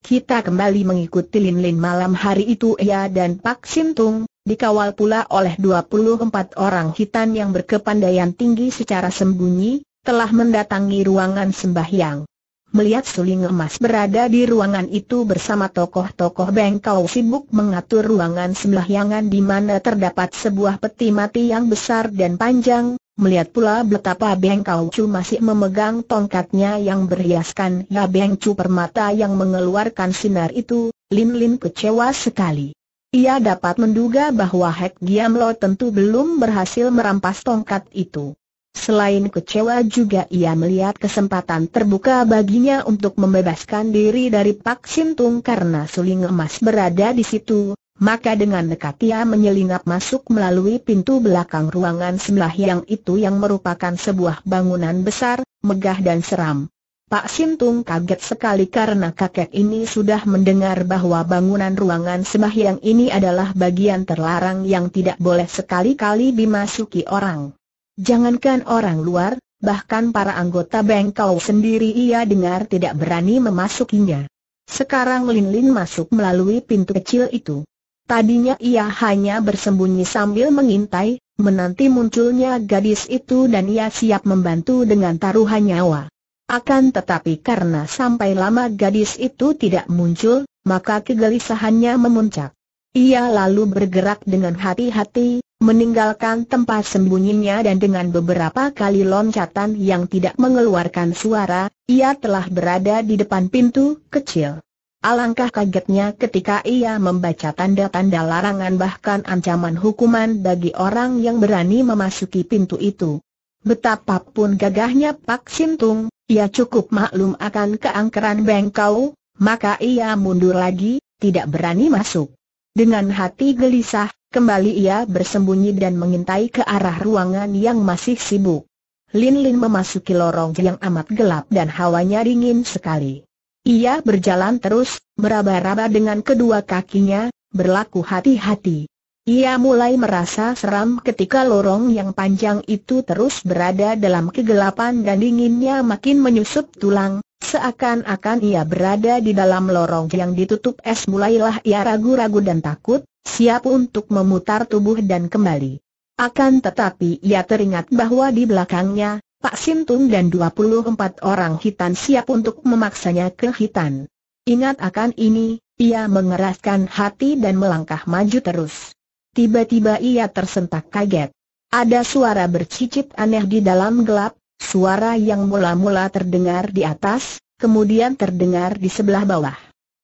Kita kembali mengikuti Lin Lin malam hari itu ia ya, dan Pak Sintung, dikawal pula oleh 24 orang hitam yang berkepandaian tinggi secara sembunyi, telah mendatangi ruangan sembahyang. Melihat suling emas berada di ruangan itu bersama tokoh-tokoh bengkau sibuk mengatur ruangan sembahyangan di mana terdapat sebuah peti mati yang besar dan panjang, Melihat pula betapa Beng Kau Chu masih memegang tongkatnya yang berhiaskan Ya Beng Chu permata yang mengeluarkan sinar itu, Lin Lin kecewa sekali. Ia dapat menduga bahwa Hek Giam Lo tentu belum berhasil merampas tongkat itu. Selain kecewa juga ia melihat kesempatan terbuka baginya untuk membebaskan diri dari Pak Sintung karena suling emas berada di situ, maka dengan nekat ia menyelinap masuk melalui pintu belakang ruangan sebelah yang itu yang merupakan sebuah bangunan besar, megah dan seram. Pak Sintung kaget sekali karena kakek ini sudah mendengar bahwa bangunan ruangan sembahyang ini adalah bagian terlarang yang tidak boleh sekali-kali dimasuki orang. Jangankan orang luar, bahkan para anggota bengkau sendiri ia dengar tidak berani memasukinya. Sekarang Lin Lin masuk melalui pintu kecil itu. Tadinya ia hanya bersembunyi sambil mengintai, menanti munculnya gadis itu dan ia siap membantu dengan taruhan nyawa. Akan tetapi karena sampai lama gadis itu tidak muncul, maka kegelisahannya memuncak. Ia lalu bergerak dengan hati-hati, meninggalkan tempat sembunyinya dan dengan beberapa kali loncatan yang tidak mengeluarkan suara, ia telah berada di depan pintu kecil. Alangkah kagetnya ketika ia membaca tanda-tanda larangan bahkan ancaman hukuman bagi orang yang berani memasuki pintu itu. Betapapun gagahnya Pak Sintung, ia cukup maklum akan keangkeran Bengkau, maka ia mundur lagi, tidak berani masuk. Dengan hati gelisah, kembali ia bersembunyi dan mengintai ke arah ruangan yang masih sibuk. Lin Lin memasuki lorong yang amat gelap dan hawanya dingin sekali. Ia berjalan terus, meraba-raba dengan kedua kakinya, berlaku hati-hati. Ia mulai merasa seram ketika lorong yang panjang itu terus berada dalam kegelapan dan dinginnya makin menyusup tulang, seakan-akan ia berada di dalam lorong yang ditutup es mulailah ia ragu-ragu dan takut, siap untuk memutar tubuh dan kembali. Akan tetapi ia teringat bahwa di belakangnya, Pak Sintung dan 24 orang hitan siap untuk memaksanya ke hitan. Ingat akan ini, ia mengeraskan hati dan melangkah maju terus. Tiba-tiba ia tersentak kaget. Ada suara bercicit aneh di dalam gelap, suara yang mula-mula terdengar di atas, kemudian terdengar di sebelah bawah.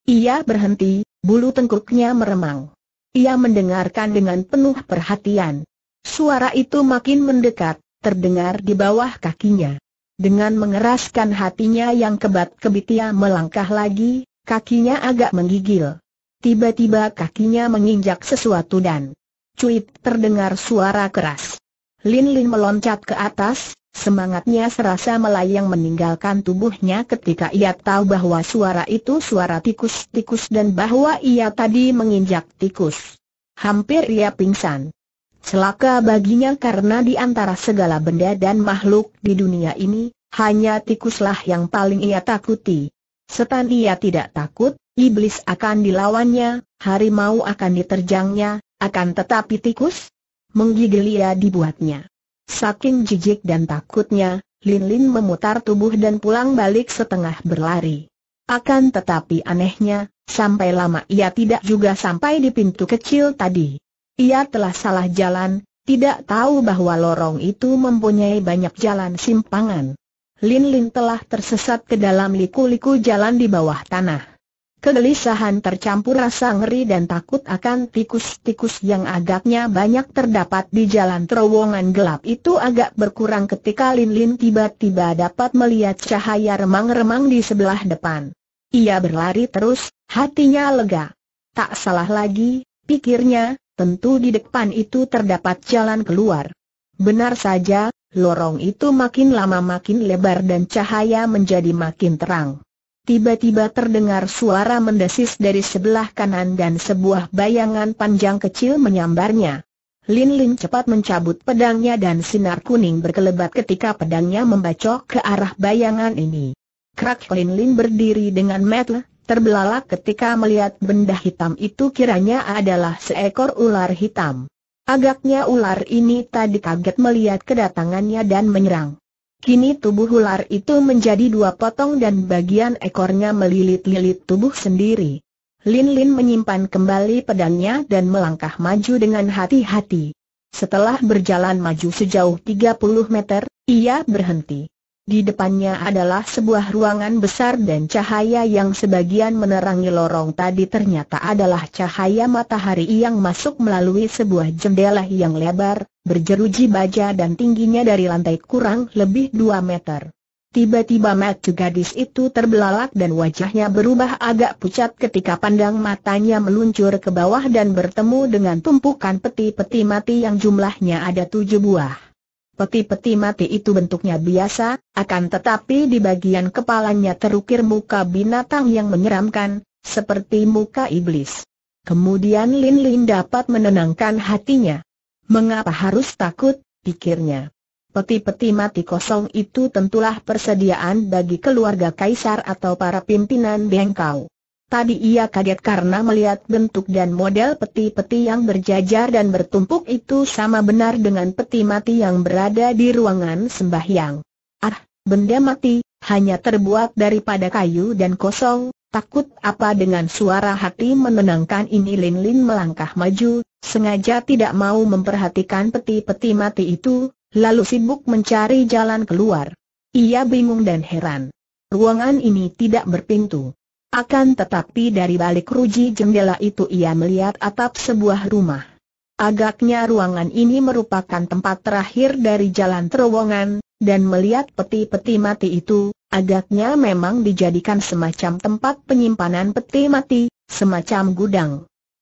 Ia berhenti, bulu tengkuknya meremang. Ia mendengarkan dengan penuh perhatian. Suara itu makin mendekat, terdengar di bawah kakinya. Dengan mengeraskan hatinya yang kebat-kebit melangkah lagi, kakinya agak menggigil. Tiba-tiba kakinya menginjak sesuatu dan cuit terdengar suara keras. Lin Lin meloncat ke atas, semangatnya serasa melayang meninggalkan tubuhnya ketika ia tahu bahwa suara itu suara tikus-tikus dan bahwa ia tadi menginjak tikus. Hampir ia pingsan. Celaka baginya karena di antara segala benda dan makhluk di dunia ini, hanya tikuslah yang paling ia takuti. Setan ia tidak takut, iblis akan dilawannya, harimau akan diterjangnya, akan tetapi tikus? Menggigil ia dibuatnya. Saking jijik dan takutnya, Lin Lin memutar tubuh dan pulang balik setengah berlari. Akan tetapi anehnya, sampai lama ia tidak juga sampai di pintu kecil tadi. Ia telah salah jalan, tidak tahu bahwa lorong itu mempunyai banyak jalan simpangan. Lin Lin telah tersesat ke dalam liku-liku jalan di bawah tanah. Kegelisahan tercampur rasa ngeri dan takut akan tikus-tikus yang agaknya banyak terdapat di jalan terowongan gelap itu agak berkurang ketika Lin Lin tiba-tiba dapat melihat cahaya remang-remang di sebelah depan. Ia berlari terus, hatinya lega. Tak salah lagi, pikirnya, tentu di depan itu terdapat jalan keluar. Benar saja, lorong itu makin lama makin lebar dan cahaya menjadi makin terang. Tiba-tiba terdengar suara mendesis dari sebelah kanan dan sebuah bayangan panjang kecil menyambarnya. Lin Lin cepat mencabut pedangnya dan sinar kuning berkelebat ketika pedangnya membacok ke arah bayangan ini. Krak Lin Lin berdiri dengan metel, Terbelalak ketika melihat benda hitam itu kiranya adalah seekor ular hitam. Agaknya ular ini tadi kaget melihat kedatangannya dan menyerang. Kini tubuh ular itu menjadi dua potong dan bagian ekornya melilit-lilit tubuh sendiri. Lin Lin menyimpan kembali pedangnya dan melangkah maju dengan hati-hati. Setelah berjalan maju sejauh 30 meter, ia berhenti. Di depannya adalah sebuah ruangan besar dan cahaya yang sebagian menerangi lorong tadi ternyata adalah cahaya matahari yang masuk melalui sebuah jendela yang lebar, berjeruji baja dan tingginya dari lantai kurang lebih 2 meter. Tiba-tiba mata gadis itu terbelalak dan wajahnya berubah agak pucat ketika pandang matanya meluncur ke bawah dan bertemu dengan tumpukan peti-peti mati yang jumlahnya ada tujuh buah. Peti-peti mati itu bentuknya biasa, akan tetapi di bagian kepalanya terukir muka binatang yang menyeramkan, seperti muka iblis. Kemudian Lin Lin dapat menenangkan hatinya. Mengapa harus takut, pikirnya. Peti-peti mati kosong itu tentulah persediaan bagi keluarga kaisar atau para pimpinan bengkau. Tadi ia kaget karena melihat bentuk dan model peti-peti yang berjajar dan bertumpuk itu sama benar dengan peti mati yang berada di ruangan sembahyang. Ah, benda mati, hanya terbuat daripada kayu dan kosong, takut apa dengan suara hati menenangkan ini Lin Lin melangkah maju, sengaja tidak mau memperhatikan peti-peti mati itu, lalu sibuk mencari jalan keluar. Ia bingung dan heran. Ruangan ini tidak berpintu. Akan tetapi dari balik ruji jendela itu ia melihat atap sebuah rumah. Agaknya ruangan ini merupakan tempat terakhir dari jalan terowongan, dan melihat peti-peti mati itu, agaknya memang dijadikan semacam tempat penyimpanan peti mati, semacam gudang.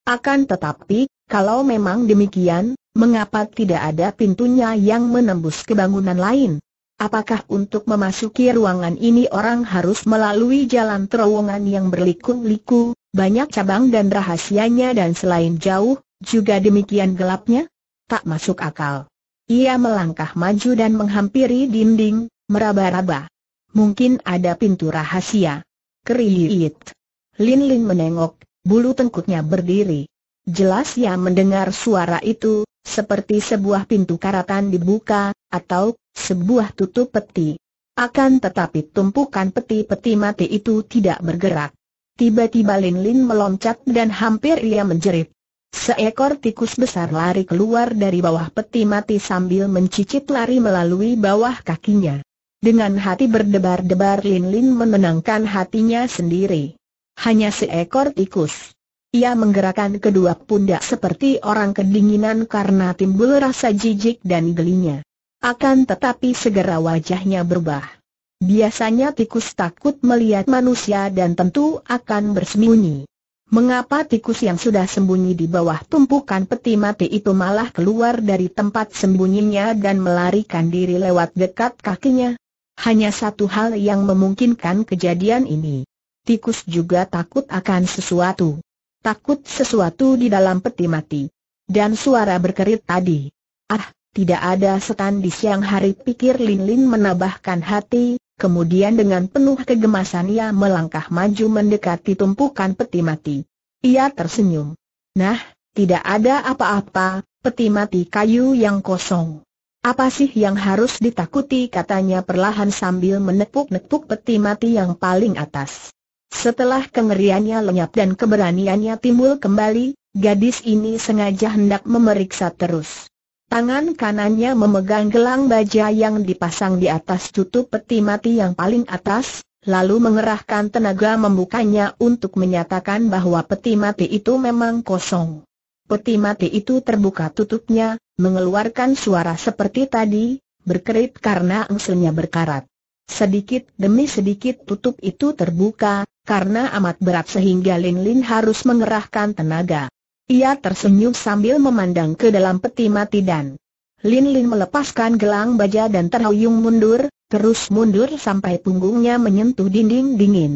Akan tetapi, kalau memang demikian, mengapa tidak ada pintunya yang menembus ke bangunan lain? Apakah untuk memasuki ruangan ini orang harus melalui jalan terowongan yang berliku-liku, banyak cabang dan rahasianya dan selain jauh, juga demikian gelapnya? Tak masuk akal. Ia melangkah maju dan menghampiri dinding, meraba-raba. Mungkin ada pintu rahasia. Keriit. Lin Lin menengok, bulu tengkuknya berdiri. Jelas ia mendengar suara itu, seperti sebuah pintu karatan dibuka, atau sebuah tutup peti. Akan tetapi tumpukan peti-peti mati itu tidak bergerak. Tiba-tiba Lin Lin meloncat dan hampir ia menjerit. Seekor tikus besar lari keluar dari bawah peti mati sambil mencicit lari melalui bawah kakinya. Dengan hati berdebar-debar Lin Lin menenangkan hatinya sendiri. Hanya seekor tikus. Ia menggerakkan kedua pundak seperti orang kedinginan karena timbul rasa jijik dan gelinya. Akan tetapi segera wajahnya berubah. Biasanya tikus takut melihat manusia dan tentu akan bersembunyi. Mengapa tikus yang sudah sembunyi di bawah tumpukan peti mati itu malah keluar dari tempat sembunyinya dan melarikan diri lewat dekat kakinya? Hanya satu hal yang memungkinkan kejadian ini. Tikus juga takut akan sesuatu takut sesuatu di dalam peti mati. Dan suara berkerit tadi. Ah, tidak ada setan di siang hari pikir Lin Lin menambahkan hati, kemudian dengan penuh kegemasan ia melangkah maju mendekati tumpukan peti mati. Ia tersenyum. Nah, tidak ada apa-apa, peti mati kayu yang kosong. Apa sih yang harus ditakuti katanya perlahan sambil menepuk-nepuk peti mati yang paling atas. Setelah kengeriannya lenyap dan keberaniannya timbul kembali, gadis ini sengaja hendak memeriksa terus. Tangan kanannya memegang gelang baja yang dipasang di atas tutup peti mati yang paling atas, lalu mengerahkan tenaga membukanya untuk menyatakan bahwa peti mati itu memang kosong. Peti mati itu terbuka tutupnya, mengeluarkan suara seperti tadi, berkerit karena engselnya berkarat. Sedikit demi sedikit tutup itu terbuka, karena amat berat sehingga Lin Lin harus mengerahkan tenaga. Ia tersenyum sambil memandang ke dalam peti mati dan Lin Lin melepaskan gelang baja dan terhuyung mundur, terus mundur sampai punggungnya menyentuh dinding dingin.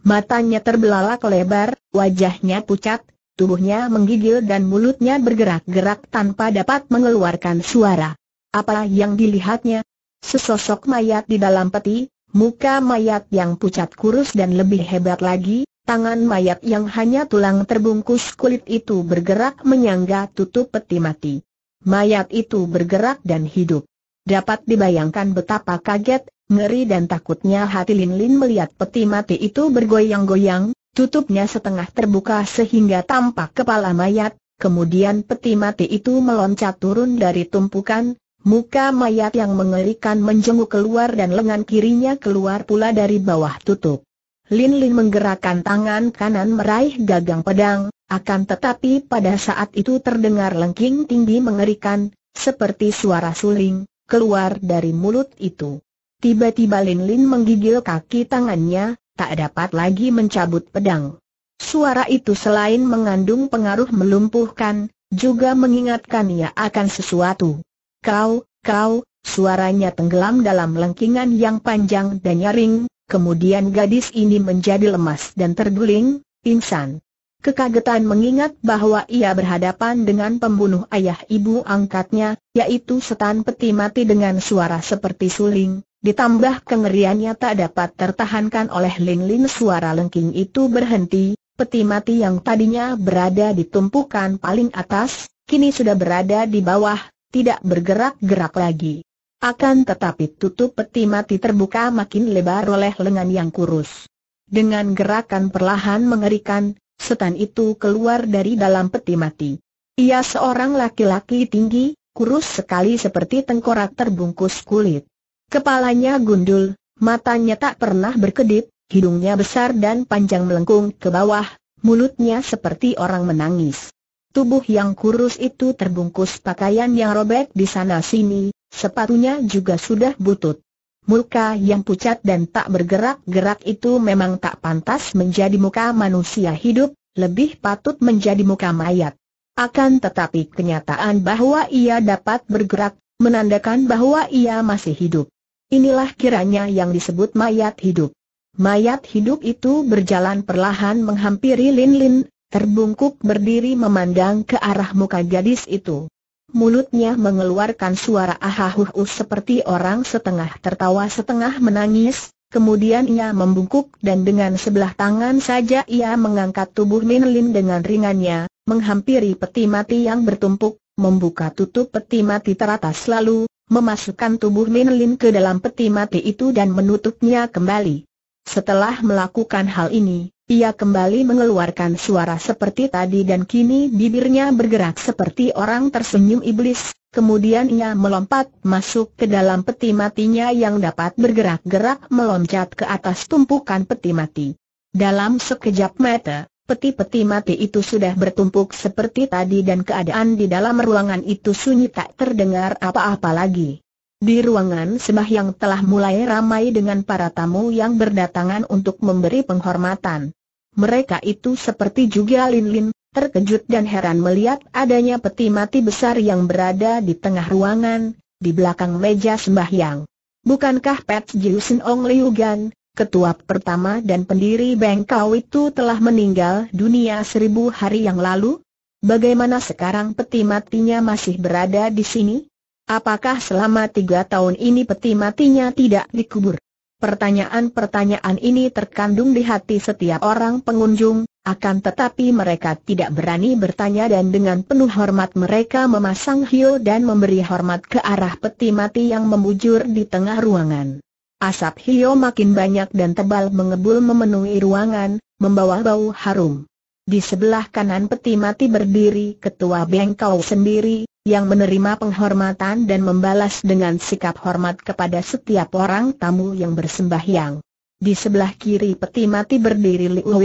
Matanya terbelalak lebar, wajahnya pucat, tubuhnya menggigil dan mulutnya bergerak-gerak tanpa dapat mengeluarkan suara. Apa yang dilihatnya? Sesosok mayat di dalam peti, Muka mayat yang pucat kurus dan lebih hebat lagi, tangan mayat yang hanya tulang terbungkus kulit itu bergerak menyangga tutup peti mati. Mayat itu bergerak dan hidup. Dapat dibayangkan betapa kaget, ngeri dan takutnya hati Lin Lin melihat peti mati itu bergoyang-goyang, tutupnya setengah terbuka sehingga tampak kepala mayat, Kemudian peti mati itu meloncat turun dari tumpukan, Muka mayat yang mengerikan menjenguk keluar dan lengan kirinya keluar pula dari bawah tutup. Lin Lin menggerakkan tangan kanan meraih gagang pedang, akan tetapi pada saat itu terdengar lengking tinggi mengerikan, seperti suara suling, keluar dari mulut itu. Tiba-tiba Lin Lin menggigil kaki tangannya, tak dapat lagi mencabut pedang. Suara itu selain mengandung pengaruh melumpuhkan, juga mengingatkan ia akan sesuatu. Kau, kau, suaranya tenggelam dalam lengkingan yang panjang dan nyaring, kemudian gadis ini menjadi lemas dan terguling, pingsan. Kekagetan mengingat bahwa ia berhadapan dengan pembunuh ayah ibu angkatnya, yaitu setan peti mati dengan suara seperti suling, ditambah kengeriannya tak dapat tertahankan oleh lin-lin suara lengking itu berhenti, peti mati yang tadinya berada di tumpukan paling atas, kini sudah berada di bawah, tidak bergerak-gerak lagi. Akan tetapi tutup peti mati terbuka makin lebar oleh lengan yang kurus. Dengan gerakan perlahan mengerikan, setan itu keluar dari dalam peti mati. Ia seorang laki-laki tinggi, kurus sekali seperti tengkorak terbungkus kulit. Kepalanya gundul, matanya tak pernah berkedip, hidungnya besar dan panjang melengkung ke bawah, mulutnya seperti orang menangis. Tubuh yang kurus itu terbungkus pakaian yang robek di sana-sini, sepatunya juga sudah butut. Muka yang pucat dan tak bergerak-gerak itu memang tak pantas menjadi muka manusia hidup, lebih patut menjadi muka mayat. Akan tetapi kenyataan bahwa ia dapat bergerak, menandakan bahwa ia masih hidup. Inilah kiranya yang disebut mayat hidup. Mayat hidup itu berjalan perlahan menghampiri Lin Lin, terbungkuk berdiri memandang ke arah muka gadis itu. Mulutnya mengeluarkan suara ahahuhu seperti orang setengah tertawa setengah menangis, kemudian ia membungkuk dan dengan sebelah tangan saja ia mengangkat tubuh Min dengan ringannya, menghampiri peti mati yang bertumpuk, membuka tutup peti mati teratas lalu, memasukkan tubuh Min ke dalam peti mati itu dan menutupnya kembali. Setelah melakukan hal ini, ia kembali mengeluarkan suara seperti tadi dan kini bibirnya bergerak seperti orang tersenyum iblis, kemudian ia melompat masuk ke dalam peti matinya yang dapat bergerak-gerak meloncat ke atas tumpukan peti mati. Dalam sekejap mata, peti-peti mati itu sudah bertumpuk seperti tadi dan keadaan di dalam ruangan itu sunyi tak terdengar apa-apa lagi. Di ruangan sembahyang telah mulai ramai dengan para tamu yang berdatangan untuk memberi penghormatan mereka itu seperti juga Lin Lin, terkejut dan heran melihat adanya peti mati besar yang berada di tengah ruangan, di belakang meja sembahyang. Bukankah Pat Jiusin Ong Liu Gan, ketua pertama dan pendiri Bengkau itu telah meninggal dunia seribu hari yang lalu? Bagaimana sekarang peti matinya masih berada di sini? Apakah selama tiga tahun ini peti matinya tidak dikubur? Pertanyaan-pertanyaan ini terkandung di hati setiap orang pengunjung, akan tetapi mereka tidak berani bertanya dan dengan penuh hormat mereka memasang hiu dan memberi hormat ke arah peti mati yang membujur di tengah ruangan. Asap hiu makin banyak dan tebal mengebul memenuhi ruangan, membawa bau harum. Di sebelah kanan peti mati berdiri ketua bengkau sendiri, yang menerima penghormatan dan membalas dengan sikap hormat kepada setiap orang tamu yang bersembahyang. Di sebelah kiri peti mati berdiri Liu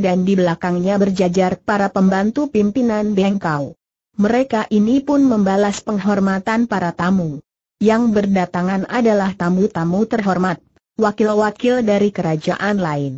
dan di belakangnya berjajar para pembantu pimpinan Bengkau. Mereka ini pun membalas penghormatan para tamu. Yang berdatangan adalah tamu-tamu terhormat, wakil-wakil dari kerajaan lain.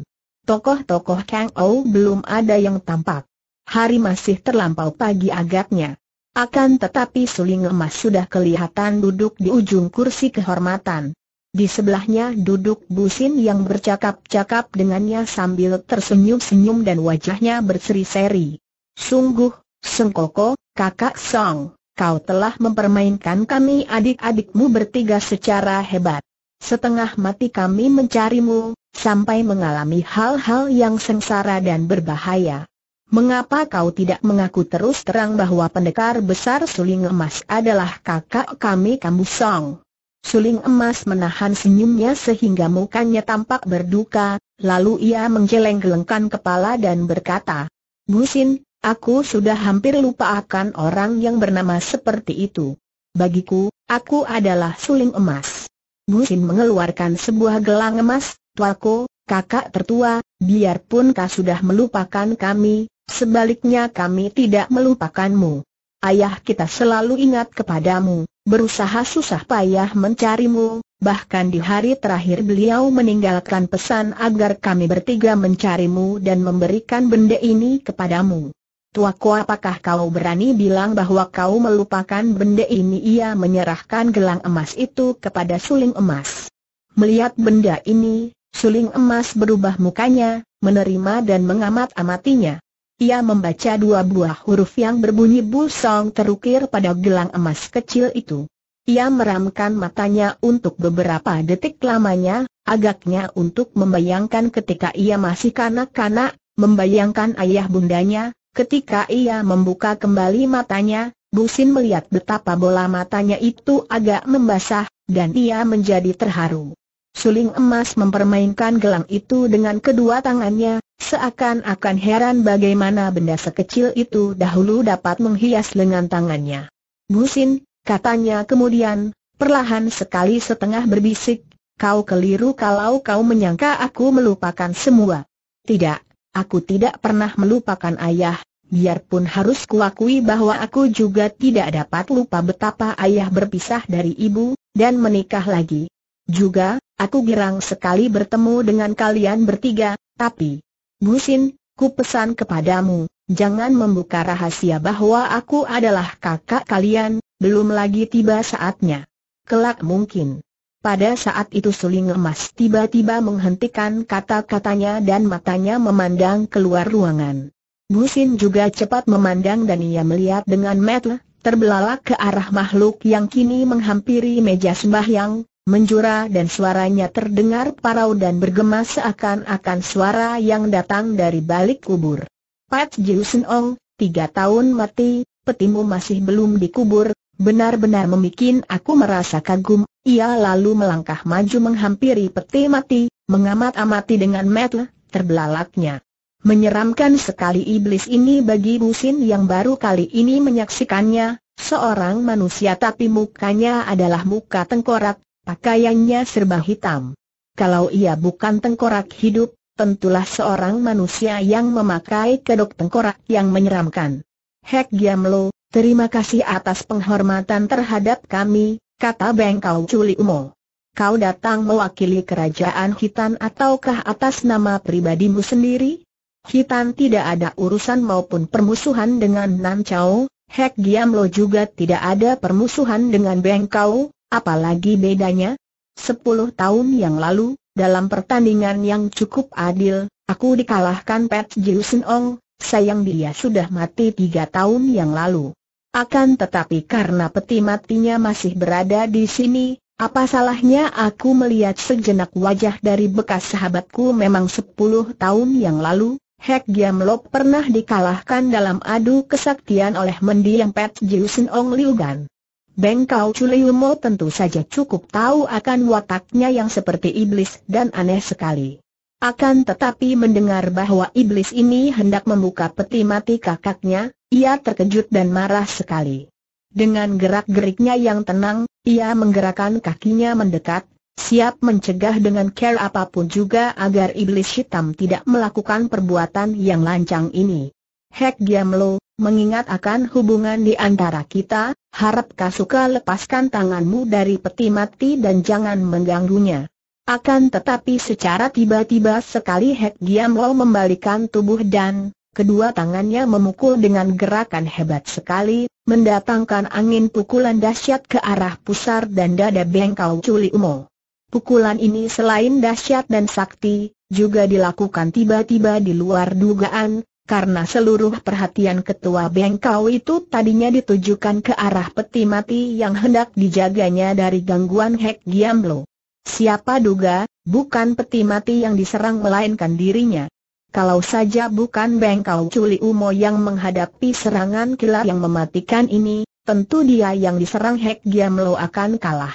Tokoh-tokoh Kang Ou belum ada yang tampak. Hari masih terlampau pagi agaknya. Akan tetapi suling emas sudah kelihatan duduk di ujung kursi kehormatan. Di sebelahnya duduk Busin yang bercakap-cakap dengannya sambil tersenyum-senyum dan wajahnya berseri-seri. Sungguh, Sengkoko, kakak Song, kau telah mempermainkan kami adik-adikmu bertiga secara hebat. Setengah mati kami mencarimu, sampai mengalami hal-hal yang sengsara dan berbahaya. Mengapa kau tidak mengaku terus terang bahwa pendekar besar suling emas adalah kakak kami Kambusong? Suling emas menahan senyumnya sehingga mukanya tampak berduka, lalu ia menggeleng-gelengkan kepala dan berkata, Busin, aku sudah hampir lupa akan orang yang bernama seperti itu. Bagiku, aku adalah suling emas. Busin mengeluarkan sebuah gelang emas, tuaku, kakak tertua, biarpun kau sudah melupakan kami, Sebaliknya kami tidak melupakanmu. Ayah kita selalu ingat kepadamu, berusaha susah payah mencarimu, bahkan di hari terakhir beliau meninggalkan pesan agar kami bertiga mencarimu dan memberikan benda ini kepadamu. Tuaku apakah kau berani bilang bahwa kau melupakan benda ini ia menyerahkan gelang emas itu kepada suling emas. Melihat benda ini, suling emas berubah mukanya, menerima dan mengamat-amatinya. Ia membaca dua buah huruf yang berbunyi busong terukir pada gelang emas kecil itu. Ia meramkan matanya untuk beberapa detik lamanya, agaknya untuk membayangkan ketika ia masih kanak-kanak, membayangkan ayah bundanya, ketika ia membuka kembali matanya, Busin melihat betapa bola matanya itu agak membasah, dan ia menjadi terharu. Suling emas mempermainkan gelang itu dengan kedua tangannya, seakan-akan heran bagaimana benda sekecil itu dahulu dapat menghias lengan tangannya. Busin, katanya kemudian, perlahan sekali setengah berbisik, kau keliru kalau kau menyangka aku melupakan semua. Tidak, aku tidak pernah melupakan ayah, biarpun harus kuakui bahwa aku juga tidak dapat lupa betapa ayah berpisah dari ibu, dan menikah lagi. Juga, Aku girang sekali bertemu dengan kalian bertiga, tapi... Busin, ku pesan kepadamu, jangan membuka rahasia bahwa aku adalah kakak kalian, belum lagi tiba saatnya. Kelak mungkin. Pada saat itu suling emas tiba-tiba menghentikan kata-katanya dan matanya memandang keluar ruangan. Busin juga cepat memandang dan ia melihat dengan metel, terbelalak ke arah makhluk yang kini menghampiri meja sembahyang, menjura dan suaranya terdengar parau dan bergema seakan-akan suara yang datang dari balik kubur. Pat Jiusen Ong, tiga tahun mati, petimu masih belum dikubur, benar-benar memikin aku merasa kagum, ia lalu melangkah maju menghampiri peti mati, mengamat-amati dengan metel, terbelalaknya. Menyeramkan sekali iblis ini bagi Busin yang baru kali ini menyaksikannya, seorang manusia tapi mukanya adalah muka tengkorak, Pakaiannya serba hitam. Kalau ia bukan tengkorak hidup, tentulah seorang manusia yang memakai kedok tengkorak yang menyeramkan. Hek Giamlo, terima kasih atas penghormatan terhadap kami, kata Bengkau Culi Umo. Kau datang mewakili kerajaan Hitan ataukah atas nama pribadimu sendiri? Hitan tidak ada urusan maupun permusuhan dengan Nan Chao, Hek Giamlo juga tidak ada permusuhan dengan Bengkau, Apalagi bedanya? Sepuluh tahun yang lalu, dalam pertandingan yang cukup adil, aku dikalahkan Pat Jiusen Ong, sayang dia sudah mati tiga tahun yang lalu. Akan tetapi karena peti matinya masih berada di sini, apa salahnya aku melihat sejenak wajah dari bekas sahabatku memang sepuluh tahun yang lalu, Hek Giam Lop pernah dikalahkan dalam adu kesaktian oleh mendiang Pat Jiusen Ong Liugan. Bengkau Culiumo tentu saja cukup tahu akan wataknya yang seperti iblis dan aneh sekali. Akan tetapi mendengar bahwa iblis ini hendak membuka peti mati kakaknya, ia terkejut dan marah sekali. Dengan gerak-geriknya yang tenang, ia menggerakkan kakinya mendekat, siap mencegah dengan care apapun juga agar iblis hitam tidak melakukan perbuatan yang lancang ini. Hek diam lo, Mengingat akan hubungan di antara kita, harap suka lepaskan tanganmu dari peti mati dan jangan mengganggunya. Akan tetapi secara tiba-tiba sekali Hek Lo membalikan tubuh dan kedua tangannya memukul dengan gerakan hebat sekali, mendatangkan angin pukulan dahsyat ke arah pusar dan dada bengkau Culi Umo. Pukulan ini selain dahsyat dan sakti, juga dilakukan tiba-tiba di luar dugaan, karena seluruh perhatian ketua bengkau itu tadinya ditujukan ke arah peti mati yang hendak dijaganya dari gangguan Hek Giamlo. Siapa duga, bukan peti mati yang diserang melainkan dirinya. Kalau saja bukan bengkau Culi Umo yang menghadapi serangan kilat yang mematikan ini, tentu dia yang diserang Hek Giamlo akan kalah.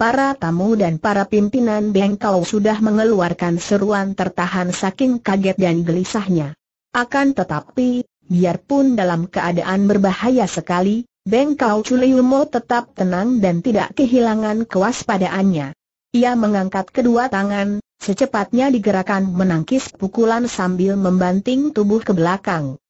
Para tamu dan para pimpinan bengkau sudah mengeluarkan seruan tertahan saking kaget dan gelisahnya. Akan tetapi, biarpun dalam keadaan berbahaya sekali, Bengkau Kau Chuliumo tetap tenang dan tidak kehilangan kewaspadaannya. Ia mengangkat kedua tangan, secepatnya digerakkan menangkis pukulan sambil membanting tubuh ke belakang.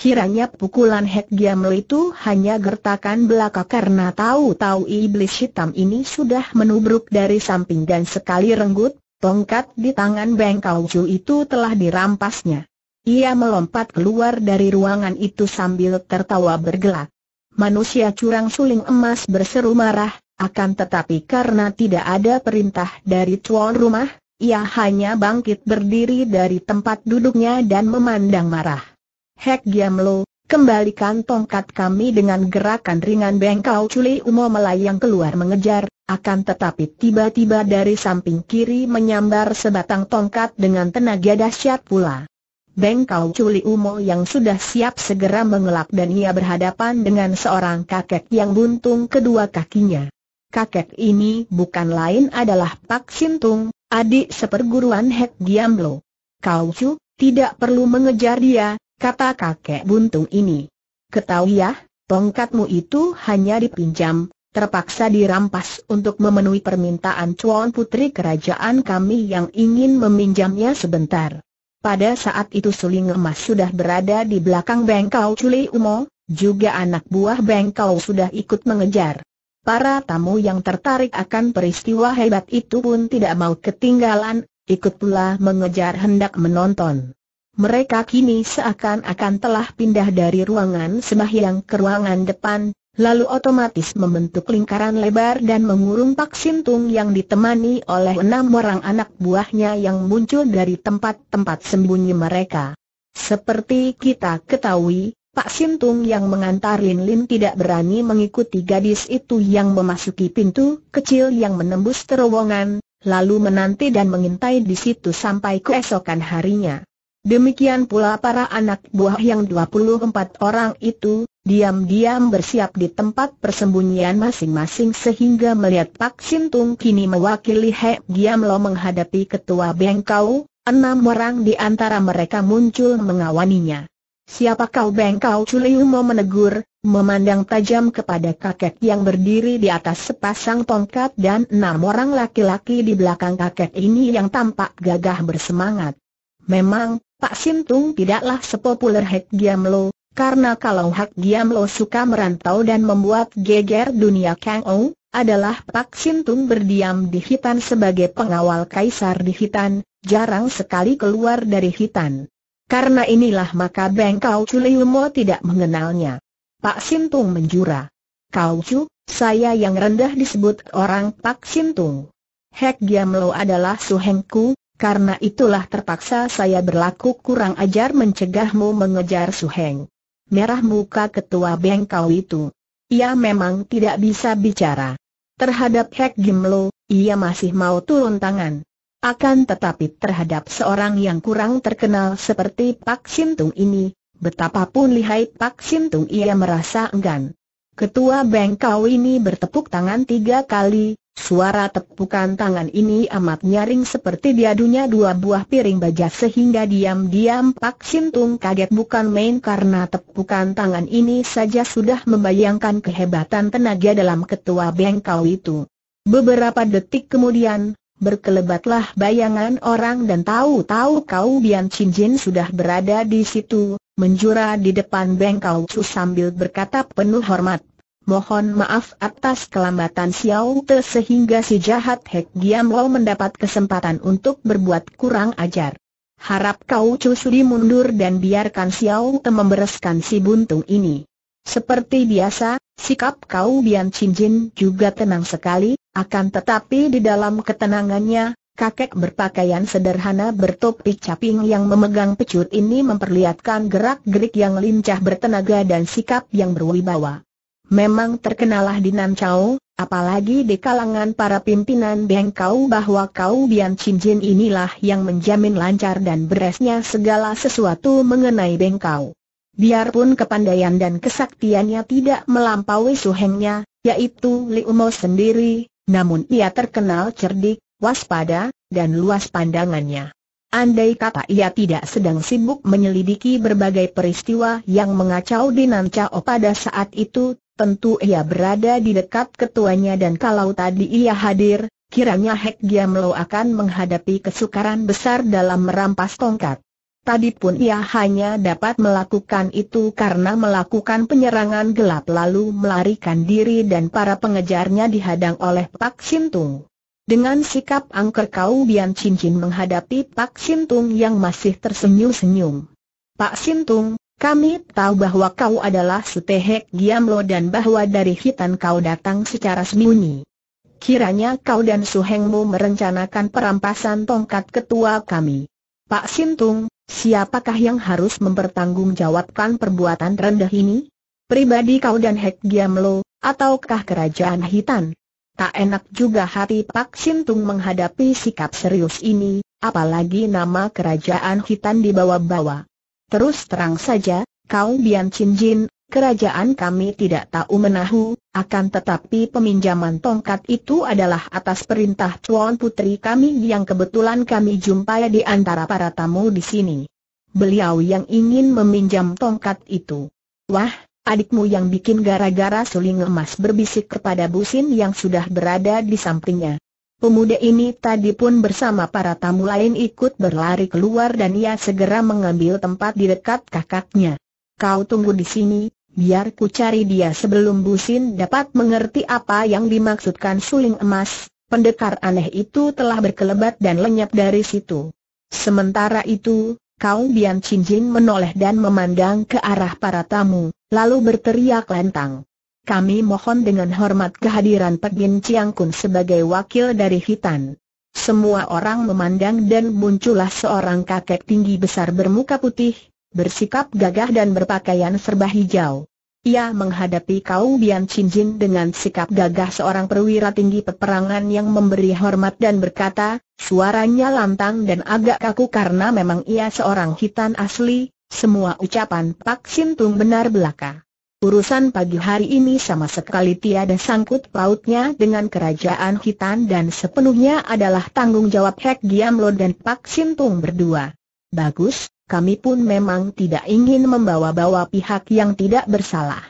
Kiranya pukulan Hek Giamel itu hanya gertakan belaka karena tahu-tahu iblis hitam ini sudah menubruk dari samping dan sekali renggut, tongkat di tangan Beng Kauju itu telah dirampasnya. Ia melompat keluar dari ruangan itu sambil tertawa bergelak. Manusia curang suling emas berseru marah, akan tetapi karena tidak ada perintah dari tuan rumah, ia hanya bangkit berdiri dari tempat duduknya dan memandang marah. Hek Giamlo, kembalikan tongkat kami dengan gerakan ringan bengkau culi umo melayang keluar mengejar, akan tetapi tiba-tiba dari samping kiri menyambar sebatang tongkat dengan tenaga dahsyat pula. Beng Kau Culi Umo yang sudah siap segera mengelak dan ia berhadapan dengan seorang kakek yang buntung kedua kakinya. Kakek ini bukan lain adalah Pak Sintung, adik seperguruan Hek Giamlo. Kau Cu, tidak perlu mengejar dia, kata kakek buntung ini. Ketahui ya, tongkatmu itu hanya dipinjam, terpaksa dirampas untuk memenuhi permintaan cuan putri kerajaan kami yang ingin meminjamnya sebentar. Pada saat itu Suling Emas sudah berada di belakang Bengkau Culi Umo, juga anak buah Bengkau sudah ikut mengejar. Para tamu yang tertarik akan peristiwa hebat itu pun tidak mau ketinggalan, ikut pula mengejar hendak menonton. Mereka kini seakan-akan telah pindah dari ruangan sembahyang ke ruangan depan, lalu otomatis membentuk lingkaran lebar dan mengurung Pak Sintung yang ditemani oleh enam orang anak buahnya yang muncul dari tempat-tempat sembunyi mereka. Seperti kita ketahui, Pak Sintung yang mengantar Lin Lin tidak berani mengikuti gadis itu yang memasuki pintu kecil yang menembus terowongan, lalu menanti dan mengintai di situ sampai keesokan harinya. Demikian pula para anak buah yang 24 orang itu, diam-diam bersiap di tempat persembunyian masing-masing sehingga melihat Pak Sintung kini mewakili He Giam Lo menghadapi ketua Bengkau, enam orang di antara mereka muncul mengawaninya. Siapa kau Bengkau Chuliu mau menegur, memandang tajam kepada kakek yang berdiri di atas sepasang tongkat dan enam orang laki-laki di belakang kakek ini yang tampak gagah bersemangat. Memang, Pak Sintung tidaklah sepopuler Hek Giam Lo, karena kalau Hak Giam Lo suka merantau dan membuat geger dunia Kang Ou, adalah Pak Sintung berdiam di Hitan sebagai pengawal kaisar di Hitan, jarang sekali keluar dari Hitan. Karena inilah maka Beng Kau Chuliumo tidak mengenalnya. Pak Sintung menjura. Kau Chu, saya yang rendah disebut orang Pak Sintung. Hak Giam Lo adalah suhengku, karena itulah terpaksa saya berlaku kurang ajar mencegahmu mengejar suheng merah muka ketua bengkau itu. Ia memang tidak bisa bicara. Terhadap Hek Gimlo, ia masih mau turun tangan. Akan tetapi terhadap seorang yang kurang terkenal seperti Pak Sintung ini, betapapun lihai Pak Sintung ia merasa enggan. Ketua Bengkau ini bertepuk tangan tiga kali, suara tepukan tangan ini amat nyaring seperti diadunya dua buah piring baja sehingga diam-diam Pak Sintung kaget bukan main karena tepukan tangan ini saja sudah membayangkan kehebatan tenaga dalam ketua Bengkau itu. Beberapa detik kemudian, berkelebatlah bayangan orang dan tahu-tahu kau Bian Jin sudah berada di situ, menjura di depan Bengkau Chu sambil berkata penuh hormat. Mohon maaf atas kelambatan Xiao Te sehingga si jahat Hek Giam Lo mendapat kesempatan untuk berbuat kurang ajar. Harap kau cusuri mundur dan biarkan Xiao Te membereskan si buntung ini. Seperti biasa, sikap kau Bian Chin Jin juga tenang sekali, akan tetapi di dalam ketenangannya, kakek berpakaian sederhana bertopi caping yang memegang pecut ini memperlihatkan gerak-gerik yang lincah bertenaga dan sikap yang berwibawa. Memang terkenalah di Nancau, apalagi di kalangan para pimpinan Bengkau bahwa kau Bian Cincin inilah yang menjamin lancar dan beresnya segala sesuatu mengenai Bengkau. Biarpun kepandaian dan kesaktiannya tidak melampaui suhengnya, yaitu Liu Mo sendiri, namun ia terkenal cerdik, waspada, dan luas pandangannya. Andai kata ia tidak sedang sibuk menyelidiki berbagai peristiwa yang mengacau di Nancao pada saat itu, tentu ia berada di dekat ketuanya dan kalau tadi ia hadir, kiranya Hek Giamlo akan menghadapi kesukaran besar dalam merampas tongkat. Tadi pun ia hanya dapat melakukan itu karena melakukan penyerangan gelap lalu melarikan diri dan para pengejarnya dihadang oleh Pak Sintung. Dengan sikap angker kau Bian Cincin menghadapi Pak Sintung yang masih tersenyum-senyum. Pak Sintung, kami tahu bahwa kau adalah Setehek Giamlo dan bahwa dari hitan kau datang secara sembunyi. Kiranya kau dan suhengmu merencanakan perampasan tongkat ketua kami. Pak Sintung, siapakah yang harus mempertanggungjawabkan perbuatan rendah ini? Pribadi kau dan Hek Giamlo, ataukah kerajaan Hitan? Tak enak juga hati Pak Sintung menghadapi sikap serius ini, apalagi nama kerajaan Hitan dibawa-bawa. Terus terang saja, kau Bian Chin Jin, kerajaan kami tidak tahu menahu, akan tetapi peminjaman tongkat itu adalah atas perintah Tuan Putri kami yang kebetulan kami jumpai di antara para tamu di sini. Beliau yang ingin meminjam tongkat itu. Wah, adikmu yang bikin gara-gara suling emas berbisik kepada Busin yang sudah berada di sampingnya. Pemuda ini tadi pun bersama para tamu lain ikut berlari keluar dan ia segera mengambil tempat di dekat kakaknya. Kau tunggu di sini, biar ku cari dia sebelum Busin dapat mengerti apa yang dimaksudkan suling emas. Pendekar aneh itu telah berkelebat dan lenyap dari situ. Sementara itu, Kau Bian Cincin menoleh dan memandang ke arah para tamu, lalu berteriak lantang kami mohon dengan hormat kehadiran Pegin Chiang Kun sebagai wakil dari Hitan. Semua orang memandang dan muncullah seorang kakek tinggi besar bermuka putih, bersikap gagah dan berpakaian serba hijau. Ia menghadapi kau Bian Chin Jin dengan sikap gagah seorang perwira tinggi peperangan yang memberi hormat dan berkata, suaranya lantang dan agak kaku karena memang ia seorang hitan asli, semua ucapan Pak Sin Tung benar belaka. Urusan pagi hari ini sama sekali tiada sangkut pautnya dengan kerajaan Hitan dan sepenuhnya adalah tanggung jawab Hek Giamlo dan Pak Sintung berdua. Bagus, kami pun memang tidak ingin membawa-bawa pihak yang tidak bersalah.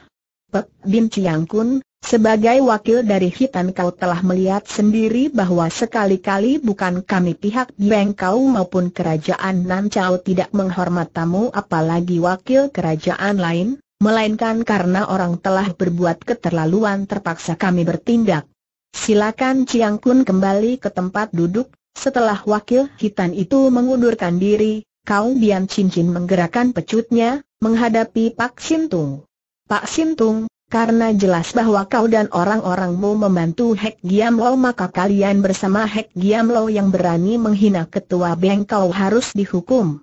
Pek Bin Chiang Kun, sebagai wakil dari Hitan kau telah melihat sendiri bahwa sekali-kali bukan kami pihak Dieng kau maupun kerajaan Nan Chao tidak menghormat tamu, apalagi wakil kerajaan lain, melainkan karena orang telah berbuat keterlaluan terpaksa kami bertindak. Silakan Ciang Kun kembali ke tempat duduk, setelah wakil hitam itu mengundurkan diri, Kau Bian Cincin menggerakkan pecutnya, menghadapi Pak Sintung. Pak Sintung, karena jelas bahwa kau dan orang-orangmu membantu Hek Giam Lo maka kalian bersama Hek Giam Lo yang berani menghina ketua Beng kau harus dihukum.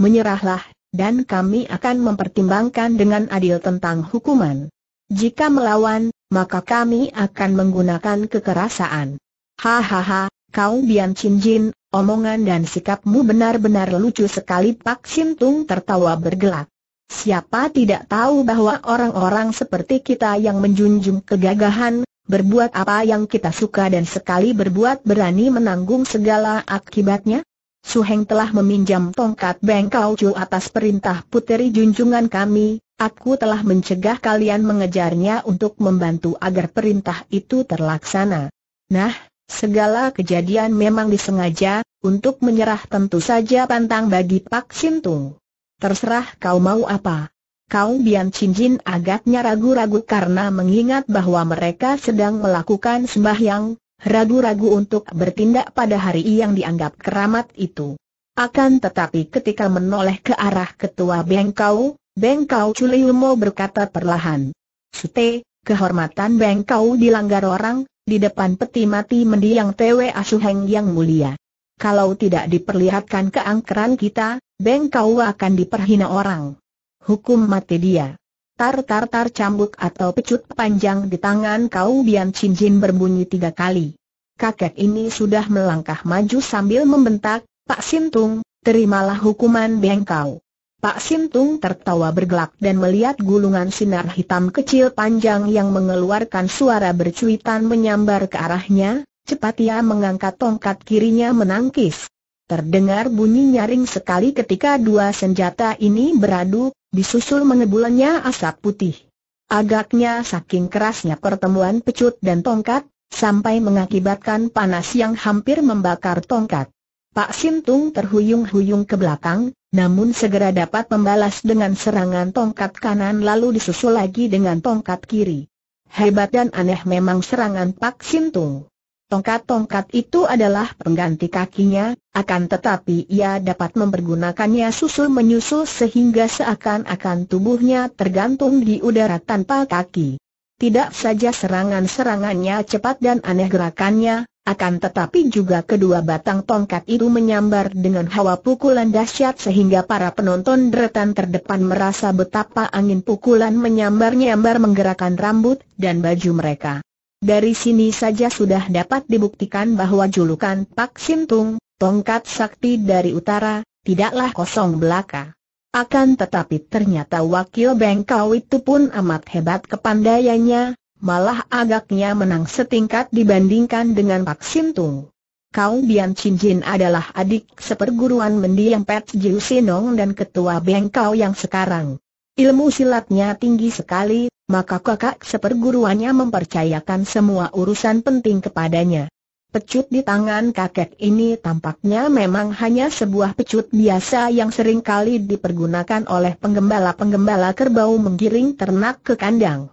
Menyerahlah, dan kami akan mempertimbangkan dengan adil tentang hukuman. Jika melawan, maka kami akan menggunakan kekerasan. Hahaha, kau Bian Chin Jin, omongan dan sikapmu benar-benar lucu sekali Pak Sim Tung tertawa bergelak. Siapa tidak tahu bahwa orang-orang seperti kita yang menjunjung kegagahan, berbuat apa yang kita suka dan sekali berbuat berani menanggung segala akibatnya? Su Heng telah meminjam tongkat Bengkau atas perintah puteri junjungan kami, aku telah mencegah kalian mengejarnya untuk membantu agar perintah itu terlaksana. Nah, segala kejadian memang disengaja, untuk menyerah tentu saja pantang bagi Pak Sintung. Terserah kau mau apa. Kau Bian Cincin agaknya ragu-ragu karena mengingat bahwa mereka sedang melakukan sembahyang, ragu-ragu untuk bertindak pada hari yang dianggap keramat itu. Akan tetapi ketika menoleh ke arah ketua Bengkau, Bengkau Culiumo berkata perlahan. Sute, kehormatan Bengkau dilanggar orang, di depan peti mati mendiang Tewe Asuheng yang mulia. Kalau tidak diperlihatkan keangkeran kita, Bengkau akan diperhina orang. Hukum mati dia. Tar-tar-tar cambuk atau pecut panjang di tangan kau Bian Chin Jin berbunyi tiga kali. Kakek ini sudah melangkah maju sambil membentak, Pak Sintung, terimalah hukuman bengkau. Pak Sintung tertawa bergelak dan melihat gulungan sinar hitam kecil panjang yang mengeluarkan suara bercuitan menyambar ke arahnya, cepat ia mengangkat tongkat kirinya menangkis. Terdengar bunyi nyaring sekali ketika dua senjata ini beradu, Disusul mengebulannya asap putih. Agaknya saking kerasnya pertemuan pecut dan tongkat, sampai mengakibatkan panas yang hampir membakar tongkat. Pak Sintung terhuyung-huyung ke belakang, namun segera dapat membalas dengan serangan tongkat kanan lalu disusul lagi dengan tongkat kiri. Hebat dan aneh memang serangan Pak Sintung. Tongkat-tongkat itu adalah pengganti kakinya, akan tetapi ia dapat mempergunakannya susul-menyusul sehingga seakan-akan tubuhnya tergantung di udara tanpa kaki. Tidak saja serangan-serangannya cepat dan aneh gerakannya, akan tetapi juga kedua batang tongkat itu menyambar dengan hawa pukulan dahsyat sehingga para penonton deretan terdepan merasa betapa angin pukulan menyambar-nyambar menggerakkan rambut dan baju mereka. Dari sini saja sudah dapat dibuktikan bahwa julukan Pak Sintung, tongkat sakti dari utara, tidaklah kosong belaka. Akan tetapi ternyata wakil bengkau itu pun amat hebat kepandaiannya, malah agaknya menang setingkat dibandingkan dengan Pak Sintung. Kau Bian Cincin adalah adik seperguruan mendiang Pet Jiu Sinong dan ketua bengkau yang sekarang. Ilmu silatnya tinggi sekali, maka kakak seperguruannya mempercayakan semua urusan penting kepadanya. Pecut di tangan kakek ini tampaknya memang hanya sebuah pecut biasa yang sering kali dipergunakan oleh penggembala-penggembala kerbau menggiring ternak ke kandang.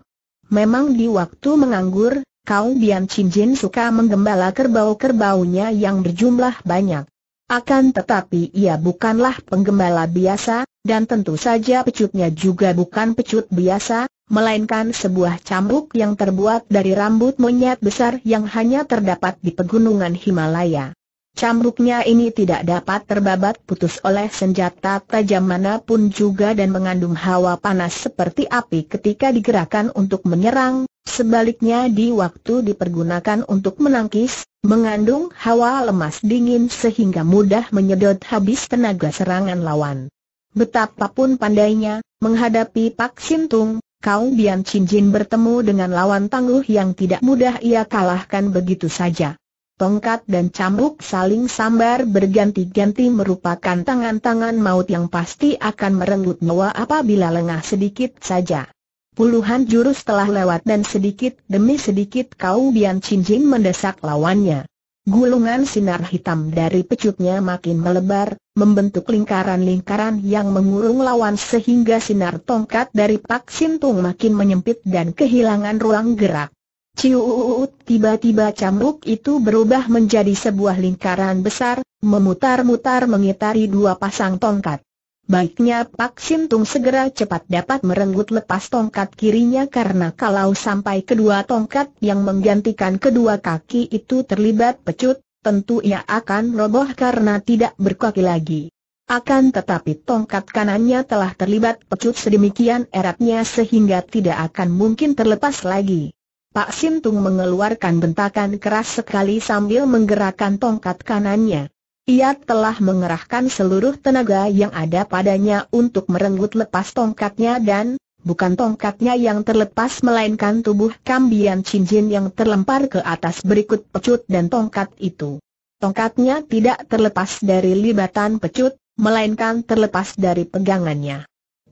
Memang di waktu menganggur, Kau Bian Cinjin suka menggembala kerbau-kerbaunya yang berjumlah banyak. Akan tetapi ia bukanlah penggembala biasa, dan tentu saja pecutnya juga bukan pecut biasa, melainkan sebuah cambuk yang terbuat dari rambut monyet besar yang hanya terdapat di pegunungan Himalaya. Cambuknya ini tidak dapat terbabat putus oleh senjata tajam manapun juga dan mengandung hawa panas seperti api ketika digerakkan untuk menyerang, sebaliknya di waktu dipergunakan untuk menangkis, mengandung hawa lemas dingin sehingga mudah menyedot habis tenaga serangan lawan. Betapapun pandainya, menghadapi Pak Sintung, Kau Bian Chin Jin bertemu dengan lawan tangguh yang tidak mudah ia kalahkan begitu saja. Tongkat dan cambuk saling sambar berganti-ganti merupakan tangan-tangan maut yang pasti akan merenggut nyawa apabila lengah sedikit saja. Puluhan jurus telah lewat dan sedikit demi sedikit Kau Bian Chin Jin mendesak lawannya. Gulungan sinar hitam dari pecutnya makin melebar, membentuk lingkaran-lingkaran yang mengurung lawan sehingga sinar tongkat dari Pak Sintung makin menyempit dan kehilangan ruang gerak. Ciuut, tiba-tiba cambuk itu berubah menjadi sebuah lingkaran besar, memutar-mutar mengitari dua pasang tongkat. Baiknya Pak Sintung segera cepat dapat merenggut lepas tongkat kirinya karena kalau sampai kedua tongkat yang menggantikan kedua kaki itu terlibat pecut, tentu ia akan roboh karena tidak berkaki lagi. Akan tetapi tongkat kanannya telah terlibat pecut sedemikian eratnya sehingga tidak akan mungkin terlepas lagi. Pak Sintung mengeluarkan bentakan keras sekali sambil menggerakkan tongkat kanannya. Ia telah mengerahkan seluruh tenaga yang ada padanya untuk merenggut lepas tongkatnya dan, bukan tongkatnya yang terlepas melainkan tubuh kambian cincin yang terlempar ke atas berikut pecut dan tongkat itu. Tongkatnya tidak terlepas dari libatan pecut, melainkan terlepas dari pegangannya.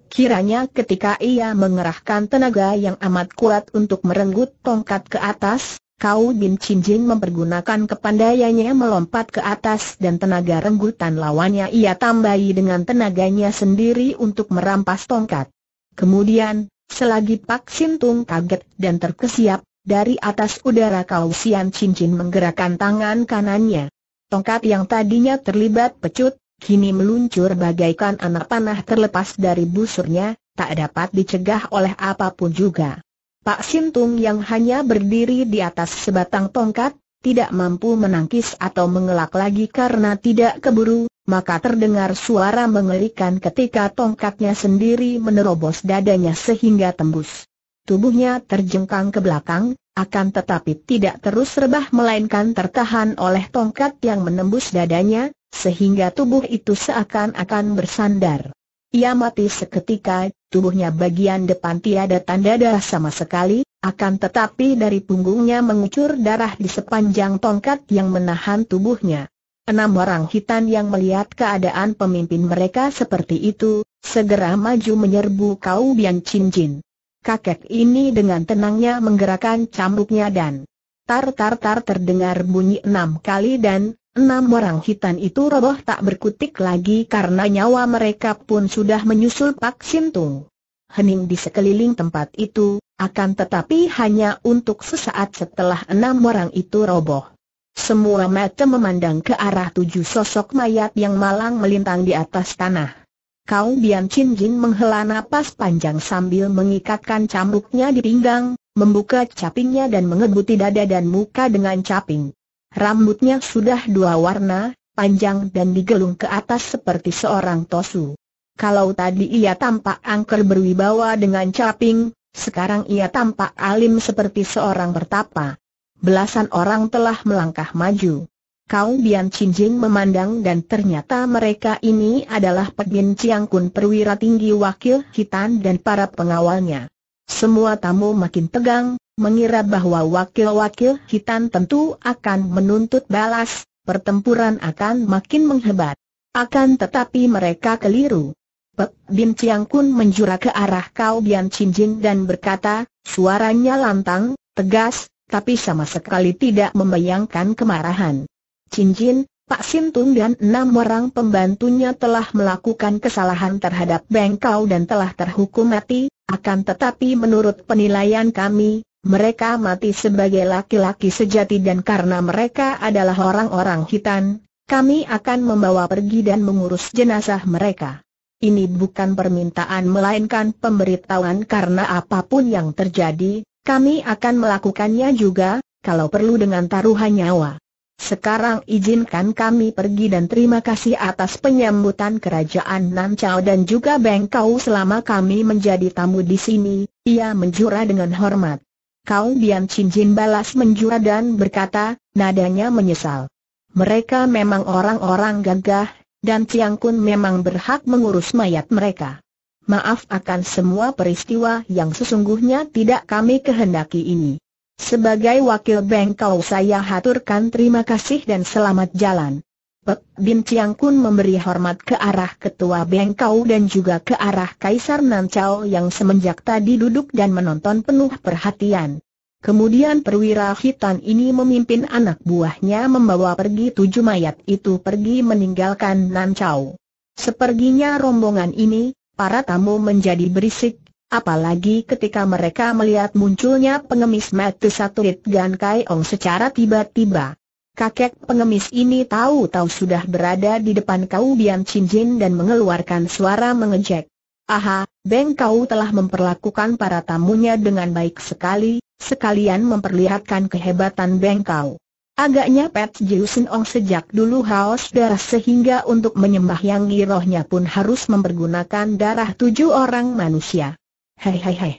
Kiranya ketika ia mengerahkan tenaga yang amat kuat untuk merenggut tongkat ke atas, Kau Bin Chin Jin mempergunakan kepandaiannya melompat ke atas dan tenaga renggutan lawannya ia tambahi dengan tenaganya sendiri untuk merampas tongkat. Kemudian, selagi Pak Sin Tung kaget dan terkesiap, dari atas udara Kau Sian Chin Jin menggerakkan tangan kanannya. Tongkat yang tadinya terlibat pecut, kini meluncur bagaikan anak panah terlepas dari busurnya, tak dapat dicegah oleh apapun juga. Pak Sintung yang hanya berdiri di atas sebatang tongkat, tidak mampu menangkis atau mengelak lagi karena tidak keburu, maka terdengar suara mengerikan ketika tongkatnya sendiri menerobos dadanya sehingga tembus. Tubuhnya terjengkang ke belakang, akan tetapi tidak terus rebah melainkan tertahan oleh tongkat yang menembus dadanya, sehingga tubuh itu seakan-akan bersandar. Ia mati seketika, tubuhnya bagian depan tiada tanda darah sama sekali, akan tetapi dari punggungnya mengucur darah di sepanjang tongkat yang menahan tubuhnya. Enam orang hitam yang melihat keadaan pemimpin mereka seperti itu, segera maju menyerbu kau Bian Chin Jin. Kakek ini dengan tenangnya menggerakkan cambuknya dan tar-tar-tar terdengar bunyi enam kali dan Enam orang hitam itu roboh tak berkutik lagi karena nyawa mereka pun sudah menyusul Pak Sintung. Hening di sekeliling tempat itu, akan tetapi hanya untuk sesaat setelah enam orang itu roboh. Semua mata memandang ke arah tujuh sosok mayat yang malang melintang di atas tanah. Kau Bian Chin Jin menghela napas panjang sambil mengikatkan cambuknya di pinggang, membuka capingnya dan mengebuti dada dan muka dengan caping. Rambutnya sudah dua warna, panjang dan digelung ke atas seperti seorang tosu. Kalau tadi ia tampak angker berwibawa dengan caping, sekarang ia tampak alim seperti seorang bertapa. Belasan orang telah melangkah maju. Kau Bian Cinjing memandang dan ternyata mereka ini adalah Pegin Chiang Kun perwira tinggi wakil hitam dan para pengawalnya. Semua tamu makin tegang, mengira bahwa wakil-wakil hitam tentu akan menuntut balas, pertempuran akan makin menghebat. Akan tetapi mereka keliru. Pek Bin Chiang Kun menjura ke arah Kau Bian Chin Jin dan berkata, suaranya lantang, tegas, tapi sama sekali tidak membayangkan kemarahan. Chin Jin, Pak Sintung dan enam orang pembantunya telah melakukan kesalahan terhadap Beng Kau dan telah terhukum mati, akan tetapi menurut penilaian kami, mereka mati sebagai laki-laki sejati dan karena mereka adalah orang-orang hitam, kami akan membawa pergi dan mengurus jenazah mereka. Ini bukan permintaan melainkan pemberitahuan karena apapun yang terjadi, kami akan melakukannya juga, kalau perlu dengan taruhan nyawa. Sekarang izinkan kami pergi dan terima kasih atas penyambutan kerajaan Nanchao dan juga Bengkau selama kami menjadi tamu di sini, ia menjura dengan hormat. Kau Bian Cincin balas menjura dan berkata, nadanya menyesal. Mereka memang orang-orang gagah, dan Tiang Kun memang berhak mengurus mayat mereka. Maaf akan semua peristiwa yang sesungguhnya tidak kami kehendaki ini. Sebagai wakil Bengkau saya haturkan terima kasih dan selamat jalan. Pek Bin Chiang Kun memberi hormat ke arah ketua Bengkau dan juga ke arah Kaisar Nancau yang semenjak tadi duduk dan menonton penuh perhatian. Kemudian perwira hitam ini memimpin anak buahnya membawa pergi tujuh mayat itu pergi meninggalkan Nancau. Seperginya rombongan ini, para tamu menjadi berisik, apalagi ketika mereka melihat munculnya pengemis mati satu Saturit Gan Kai Ong secara tiba-tiba. Kakek pengemis ini tahu-tahu sudah berada di depan kau Bian Chin Jin dan mengeluarkan suara mengejek. Aha, Beng kau telah memperlakukan para tamunya dengan baik sekali, sekalian memperlihatkan kehebatan Beng kau. Agaknya Pet Jiusin Ong sejak dulu haus darah sehingga untuk menyembah yang girohnya pun harus mempergunakan darah tujuh orang manusia. Hei hei hei.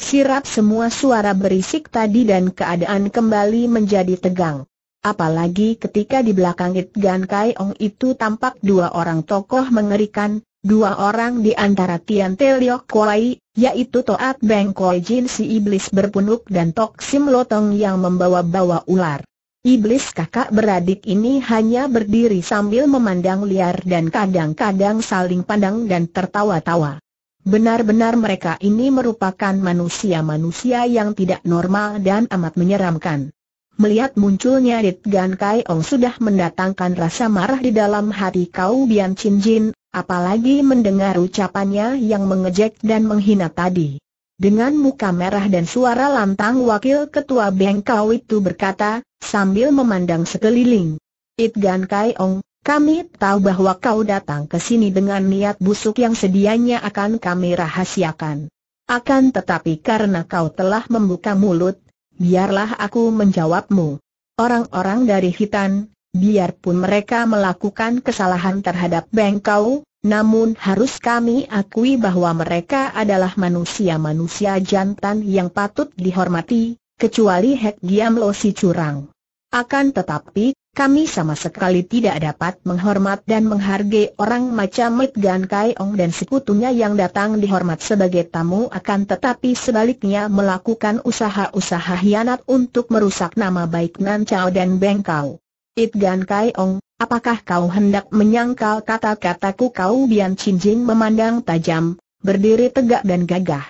Sirap semua suara berisik tadi dan keadaan kembali menjadi tegang. Apalagi ketika di belakang It Gan Kai Ong itu tampak dua orang tokoh mengerikan, dua orang di antara Tian Te Liok Kuai, yaitu Toat Beng Koi Jin si iblis berpunuk dan Tok Sim Lotong yang membawa-bawa ular. Iblis kakak beradik ini hanya berdiri sambil memandang liar dan kadang-kadang saling pandang dan tertawa-tawa. Benar-benar mereka ini merupakan manusia-manusia yang tidak normal dan amat menyeramkan. Melihat munculnya Gan Kai Ong sudah mendatangkan rasa marah di dalam hati kau Bian Chin Jin, apalagi mendengar ucapannya yang mengejek dan menghina tadi. Dengan muka merah dan suara lantang wakil ketua Beng Kau itu berkata, sambil memandang sekeliling. Gan Kai Ong, kami tahu bahwa kau datang ke sini dengan niat busuk yang sedianya akan kami rahasiakan. Akan tetapi karena kau telah membuka mulut, biarlah aku menjawabmu. Orang-orang dari Hitan, biarpun mereka melakukan kesalahan terhadap Bengkau, namun harus kami akui bahwa mereka adalah manusia-manusia jantan yang patut dihormati, kecuali Hek Giam Lo si curang. Akan tetapi, kami sama sekali tidak dapat menghormat dan menghargai orang macam Mit Gan Kai Ong dan sekutunya yang datang dihormat sebagai tamu akan tetapi sebaliknya melakukan usaha-usaha hianat untuk merusak nama baik Nan Chao dan Beng Kau. It Gan Kai Ong, apakah kau hendak menyangkal kata-kataku kau Bian Chin memandang tajam, berdiri tegak dan gagah.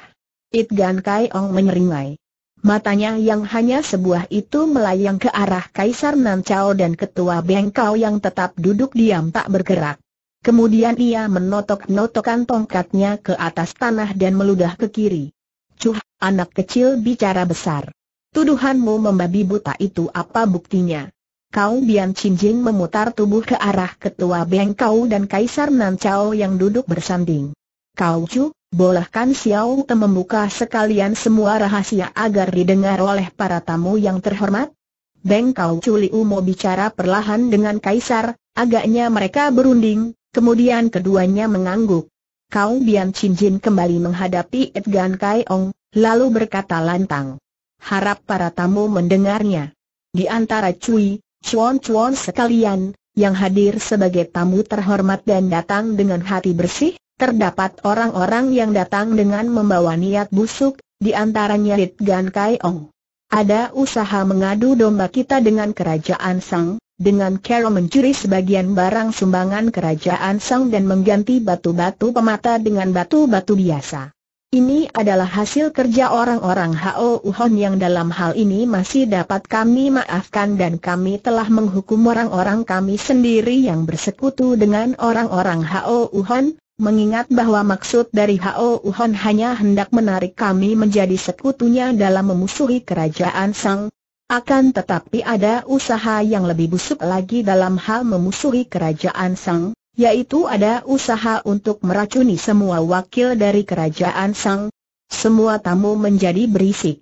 It Gan Kai Ong menyeringai. Matanya yang hanya sebuah itu melayang ke arah Kaisar Nancao dan Ketua Bengkau yang tetap duduk diam tak bergerak. Kemudian ia menotok notokkan tongkatnya ke atas tanah dan meludah ke kiri. Cuh, anak kecil bicara besar. Tuduhanmu membabi buta itu apa buktinya? Kau Bian Cinjing memutar tubuh ke arah Ketua Bengkau dan Kaisar Nancao yang duduk bersanding. Kau Chu, bolehkan Xiao Te membuka sekalian semua rahasia agar didengar oleh para tamu yang terhormat? Beng Kau Chu Liu mau bicara perlahan dengan Kaisar, agaknya mereka berunding, kemudian keduanya mengangguk. Kau Bian Chin Jin kembali menghadapi Edgan Kai Ong, lalu berkata lantang. Harap para tamu mendengarnya. Di antara Cui, Chuan-Chuan sekalian, yang hadir sebagai tamu terhormat dan datang dengan hati bersih, Terdapat orang-orang yang datang dengan membawa niat busuk, di antaranya Rit Gan Ong. Ada usaha mengadu domba kita dengan kerajaan Sang, dengan cara mencuri sebagian barang sumbangan kerajaan Sang dan mengganti batu-batu pemata dengan batu-batu biasa. Ini adalah hasil kerja orang-orang Hao Uhon yang dalam hal ini masih dapat kami maafkan dan kami telah menghukum orang-orang kami sendiri yang bersekutu dengan orang-orang Hao Uhon, mengingat bahwa maksud dari Hao Uhon hanya hendak menarik kami menjadi sekutunya dalam memusuhi kerajaan Sang. Akan tetapi ada usaha yang lebih busuk lagi dalam hal memusuhi kerajaan Sang, yaitu ada usaha untuk meracuni semua wakil dari kerajaan Sang. Semua tamu menjadi berisik.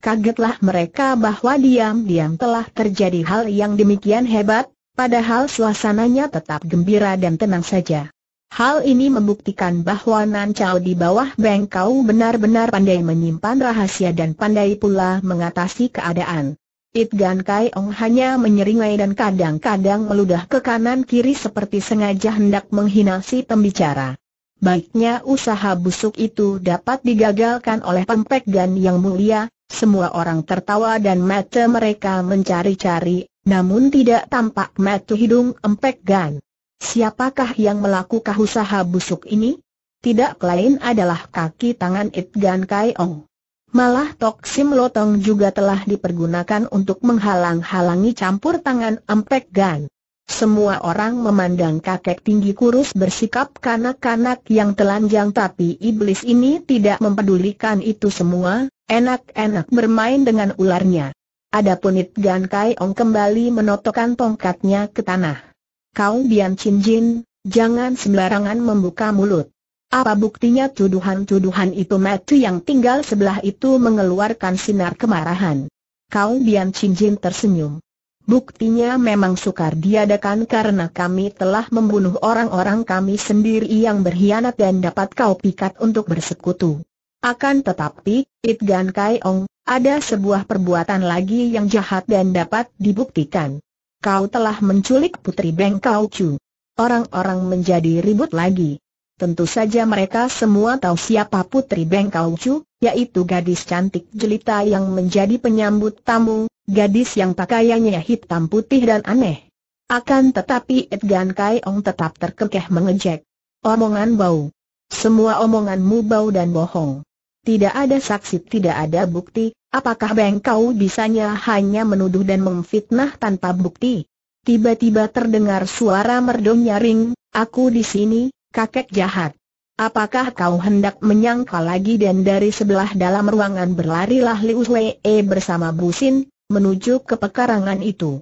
Kagetlah mereka bahwa diam-diam telah terjadi hal yang demikian hebat, padahal suasananya tetap gembira dan tenang saja. Hal ini membuktikan bahwa Nan Chao di bawah Beng benar-benar pandai menyimpan rahasia dan pandai pula mengatasi keadaan. It Gan Kai Ong hanya menyeringai dan kadang-kadang meludah ke kanan kiri seperti sengaja hendak menghina si pembicara. Baiknya usaha busuk itu dapat digagalkan oleh Pempek Gan yang mulia, semua orang tertawa dan mata mereka mencari-cari, namun tidak tampak mata hidung Empek Gan. Siapakah yang melakukan usaha busuk ini? Tidak lain adalah kaki tangan It Gan Kai Ong. Malah Tok Sim Lotong juga telah dipergunakan untuk menghalang-halangi campur tangan Ampek Gan. Semua orang memandang kakek tinggi kurus bersikap kanak-kanak yang telanjang tapi iblis ini tidak mempedulikan itu semua, enak-enak bermain dengan ularnya. Adapun It Gan Kai Ong kembali menotokkan tongkatnya ke tanah. Kau Bian Chin Jin, jangan sembarangan membuka mulut. Apa buktinya tuduhan-tuduhan itu Matthew yang tinggal sebelah itu mengeluarkan sinar kemarahan. Kau Bian Chin Jin tersenyum. Buktinya memang sukar diadakan karena kami telah membunuh orang-orang kami sendiri yang berkhianat dan dapat kau pikat untuk bersekutu. Akan tetapi, It Gan Kai Ong, ada sebuah perbuatan lagi yang jahat dan dapat dibuktikan kau telah menculik putri Beng Kau Chu. Orang-orang menjadi ribut lagi. Tentu saja mereka semua tahu siapa putri Beng Kau Chu, yaitu gadis cantik jelita yang menjadi penyambut tamu, gadis yang pakaiannya hitam putih dan aneh. Akan tetapi Edgan Kai Ong tetap terkekeh mengejek. Omongan bau. Semua omonganmu bau dan bohong. Tidak ada saksi, tidak ada bukti, Apakah Bengkau bisanya hanya menuduh dan memfitnah tanpa bukti? Tiba-tiba terdengar suara merdu nyaring, aku di sini, kakek jahat. Apakah kau hendak menyangka lagi dan dari sebelah dalam ruangan berlarilah Liu Wei e bersama Busin, menuju ke pekarangan itu.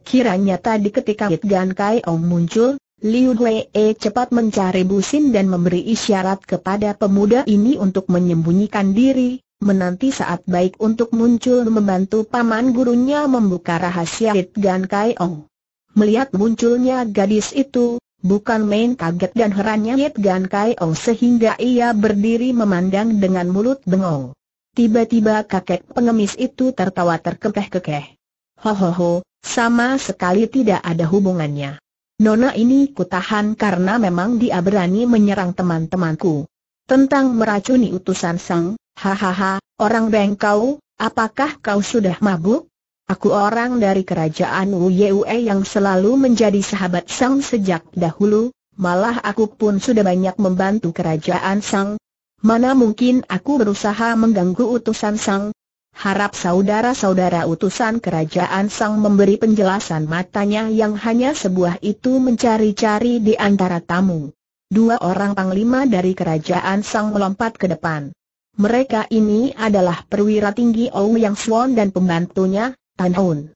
Kiranya tadi ketika Gan Kai Ong muncul, Liu Wei e cepat mencari Busin dan memberi isyarat kepada pemuda ini untuk menyembunyikan diri, menanti saat baik untuk muncul membantu paman gurunya membuka rahasia Gan Kai Ong. Melihat munculnya gadis itu, bukan main kaget dan herannya Gan Kai Ong sehingga ia berdiri memandang dengan mulut bengong. Tiba-tiba kakek pengemis itu tertawa terkekeh-kekeh. Hohoho, sama sekali tidak ada hubungannya. Nona ini kutahan karena memang dia berani menyerang teman-temanku. Tentang meracuni utusan sang, Hahaha, orang bengkau, apakah kau sudah mabuk? Aku orang dari kerajaan Yue yang selalu menjadi sahabat Sang sejak dahulu, malah aku pun sudah banyak membantu kerajaan Sang. Mana mungkin aku berusaha mengganggu utusan Sang? Harap saudara-saudara utusan kerajaan Sang memberi penjelasan matanya yang hanya sebuah itu mencari-cari di antara tamu. Dua orang panglima dari kerajaan Sang melompat ke depan. Mereka ini adalah perwira tinggi Yang Swan dan pembantunya, Tan Ong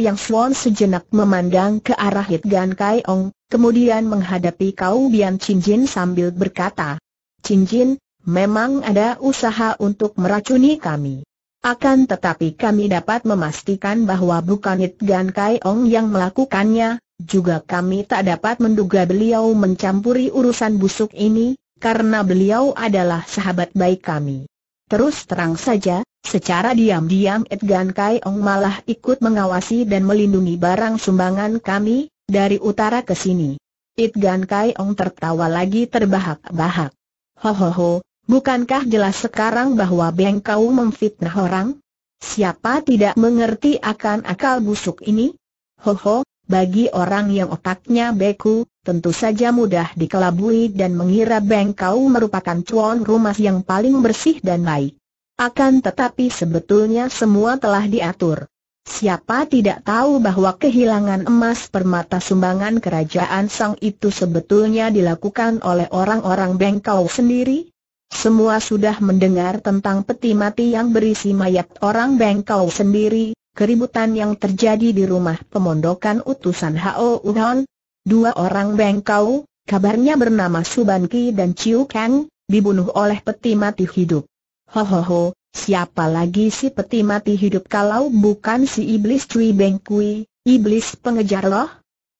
Yang Swan sejenak memandang ke arah Hit Gan Kai Ong, kemudian menghadapi Kau Bian Chin Jin sambil berkata, Chin Jin, memang ada usaha untuk meracuni kami. Akan tetapi kami dapat memastikan bahwa bukan Hit Gan Kai Ong yang melakukannya, juga kami tak dapat menduga beliau mencampuri urusan busuk ini, karena beliau adalah sahabat baik kami. Terus terang saja, secara diam-diam Edgan Kai Ong malah ikut mengawasi dan melindungi barang sumbangan kami, dari utara ke sini. Edgan Kai Ong tertawa lagi terbahak-bahak. Hohoho, bukankah jelas sekarang bahwa Beng Kau memfitnah orang? Siapa tidak mengerti akan akal busuk ini? Hoho, bagi orang yang otaknya beku, tentu saja mudah dikelabui dan mengira bengkau merupakan cuan rumah yang paling bersih dan baik. Akan tetapi sebetulnya semua telah diatur. Siapa tidak tahu bahwa kehilangan emas permata sumbangan kerajaan Sang itu sebetulnya dilakukan oleh orang-orang bengkau sendiri? Semua sudah mendengar tentang peti mati yang berisi mayat orang bengkau sendiri, keributan yang terjadi di rumah pemondokan utusan Hao Uhon. Dua orang bengkau, kabarnya bernama Suban Ki dan Chiu Kang, dibunuh oleh peti mati hidup. Hohoho, siapa lagi si peti mati hidup kalau bukan si iblis Cui Beng Kui, iblis pengejar loh?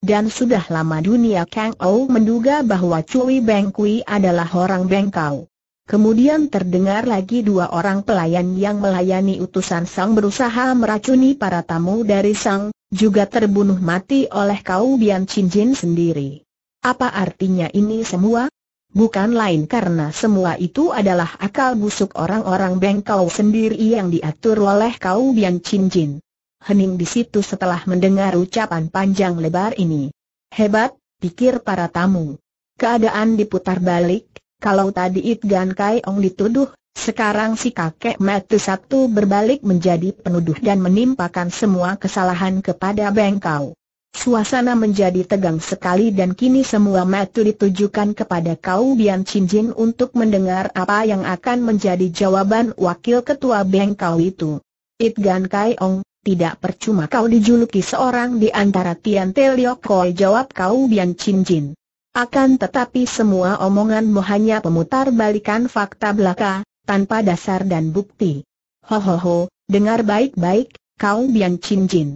Dan sudah lama dunia Kang Ou menduga bahwa Cui Beng Kui adalah orang bengkau. Kemudian terdengar lagi dua orang pelayan yang melayani utusan Sang berusaha meracuni para tamu dari Sang, juga terbunuh mati oleh Kau Bian Chin sendiri. Apa artinya ini semua? Bukan lain karena semua itu adalah akal busuk orang-orang Bengkau sendiri yang diatur oleh Kau Bian Chin Hening di situ setelah mendengar ucapan panjang lebar ini. Hebat, pikir para tamu. Keadaan diputar balik, kalau tadi It Gan Kai Ong dituduh, sekarang si kakek Matu satu berbalik menjadi penuduh dan menimpakan semua kesalahan kepada kau. Suasana menjadi tegang sekali dan kini semua Matu ditujukan kepada Kau Bian Chin Jin untuk mendengar apa yang akan menjadi jawaban wakil ketua Bengkau itu. It Gan Kai Ong, tidak percuma kau dijuluki seorang di antara Tian Liok Koi jawab Kau Bian Chin Jin. Akan tetapi semua omonganmu hanya pemutar balikan fakta belaka, tanpa dasar dan bukti. Ho ho ho, dengar baik-baik, kau Bian Chin Jin.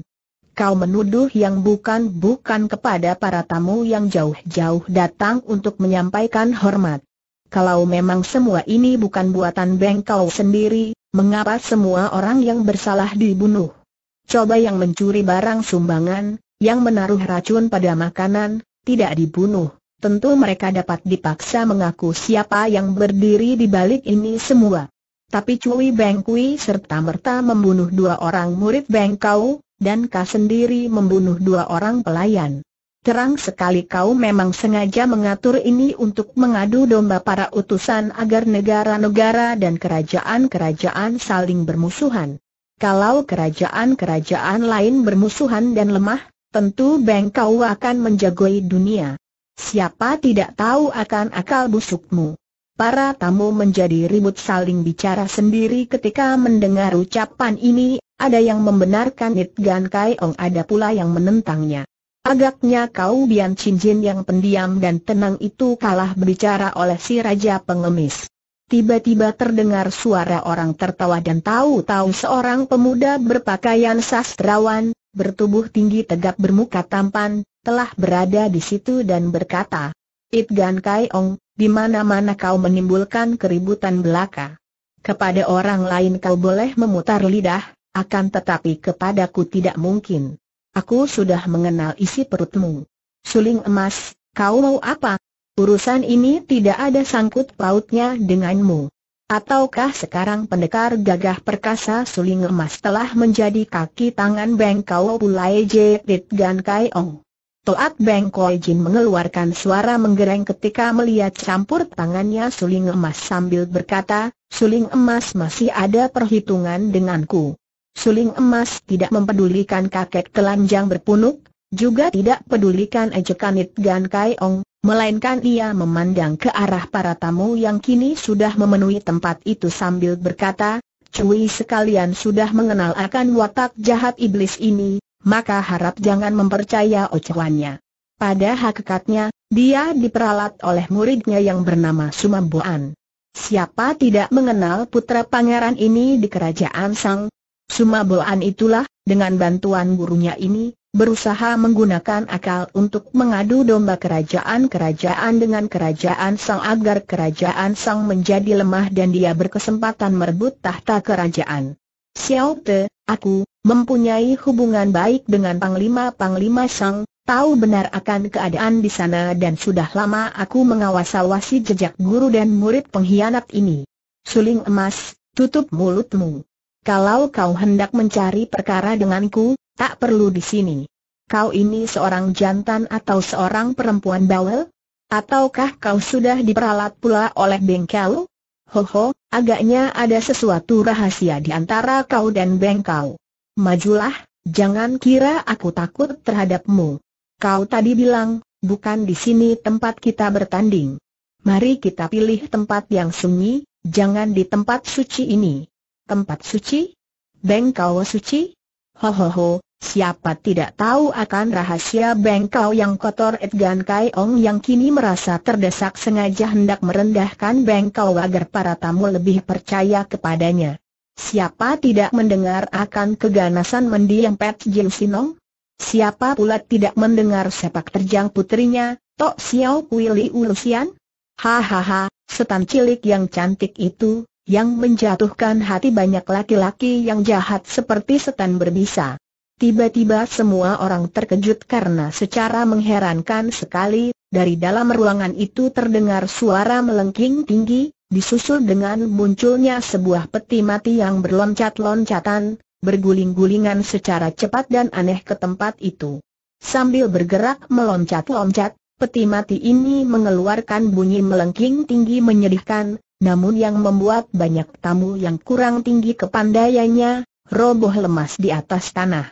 Kau menuduh yang bukan-bukan kepada para tamu yang jauh-jauh datang untuk menyampaikan hormat. Kalau memang semua ini bukan buatan bengkau sendiri, mengapa semua orang yang bersalah dibunuh? Coba yang mencuri barang sumbangan, yang menaruh racun pada makanan, tidak dibunuh tentu mereka dapat dipaksa mengaku siapa yang berdiri di balik ini semua. Tapi Cui Beng Kui serta merta membunuh dua orang murid Beng Kau, dan Ka sendiri membunuh dua orang pelayan. Terang sekali kau memang sengaja mengatur ini untuk mengadu domba para utusan agar negara-negara dan kerajaan-kerajaan saling bermusuhan. Kalau kerajaan-kerajaan lain bermusuhan dan lemah, tentu Beng Kau akan menjagoi dunia. Siapa tidak tahu akan akal busukmu. Para tamu menjadi ribut saling bicara sendiri ketika mendengar ucapan ini, ada yang membenarkan It Gan Kai Ong ada pula yang menentangnya. Agaknya kau Bian Jin yang pendiam dan tenang itu kalah berbicara oleh si Raja Pengemis. Tiba-tiba terdengar suara orang tertawa dan tahu-tahu seorang pemuda berpakaian sastrawan, bertubuh tinggi tegap bermuka tampan, telah berada di situ dan berkata, It Gan Kai Ong, di mana-mana kau menimbulkan keributan belaka. Kepada orang lain kau boleh memutar lidah, akan tetapi kepadaku tidak mungkin. Aku sudah mengenal isi perutmu. Suling emas, kau mau apa? Urusan ini tidak ada sangkut pautnya denganmu. Ataukah sekarang pendekar gagah perkasa suling emas telah menjadi kaki tangan Beng Pulai Jerit Gan Kai Ong? Toat Beng Jin mengeluarkan suara menggereng ketika melihat campur tangannya suling emas sambil berkata, suling emas masih ada perhitungan denganku. Suling emas tidak mempedulikan kakek telanjang berpunuk, juga tidak pedulikan ejekan It Gan Kai Ong, Melainkan ia memandang ke arah para tamu yang kini sudah memenuhi tempat itu sambil berkata, Cui sekalian sudah mengenal akan watak jahat iblis ini, maka harap jangan mempercaya ocehannya. Pada hakikatnya, dia diperalat oleh muridnya yang bernama Sumabuan. Siapa tidak mengenal putra pangeran ini di kerajaan Sang? Sumabuan itulah, dengan bantuan gurunya ini, berusaha menggunakan akal untuk mengadu domba kerajaan-kerajaan dengan kerajaan Sang agar kerajaan Sang menjadi lemah dan dia berkesempatan merebut tahta kerajaan. Xiao Te, aku, mempunyai hubungan baik dengan Panglima-Panglima Sang, tahu benar akan keadaan di sana dan sudah lama aku mengawasi jejak guru dan murid pengkhianat ini. Suling emas, tutup mulutmu. Kalau kau hendak mencari perkara denganku, Tak perlu di sini. Kau ini seorang jantan atau seorang perempuan bawel? Ataukah kau sudah diperalat pula oleh bengkel? Hoho, agaknya ada sesuatu rahasia di antara kau dan bengkel. Majulah, jangan kira aku takut terhadapmu. Kau tadi bilang, bukan di sini tempat kita bertanding. Mari kita pilih tempat yang sunyi, jangan di tempat suci ini. Tempat suci? Bengkau suci? Hohoho, siapa tidak tahu akan rahasia bengkau yang kotor Edgan Kai Ong yang kini merasa terdesak sengaja hendak merendahkan bengkau agar para tamu lebih percaya kepadanya. Siapa tidak mendengar akan keganasan mendiang Pat Jim Sinong? Siapa pula tidak mendengar sepak terjang putrinya, Tok Xiao Kui Li Ulusian? Hahaha, setan cilik yang cantik itu, yang menjatuhkan hati banyak laki-laki yang jahat seperti setan berbisa. Tiba-tiba semua orang terkejut karena secara mengherankan sekali, dari dalam ruangan itu terdengar suara melengking tinggi, disusul dengan munculnya sebuah peti mati yang berloncat-loncatan, berguling-gulingan secara cepat dan aneh ke tempat itu. Sambil bergerak meloncat-loncat, peti mati ini mengeluarkan bunyi melengking tinggi menyedihkan, namun yang membuat banyak tamu yang kurang tinggi kepandaiannya, roboh lemas di atas tanah.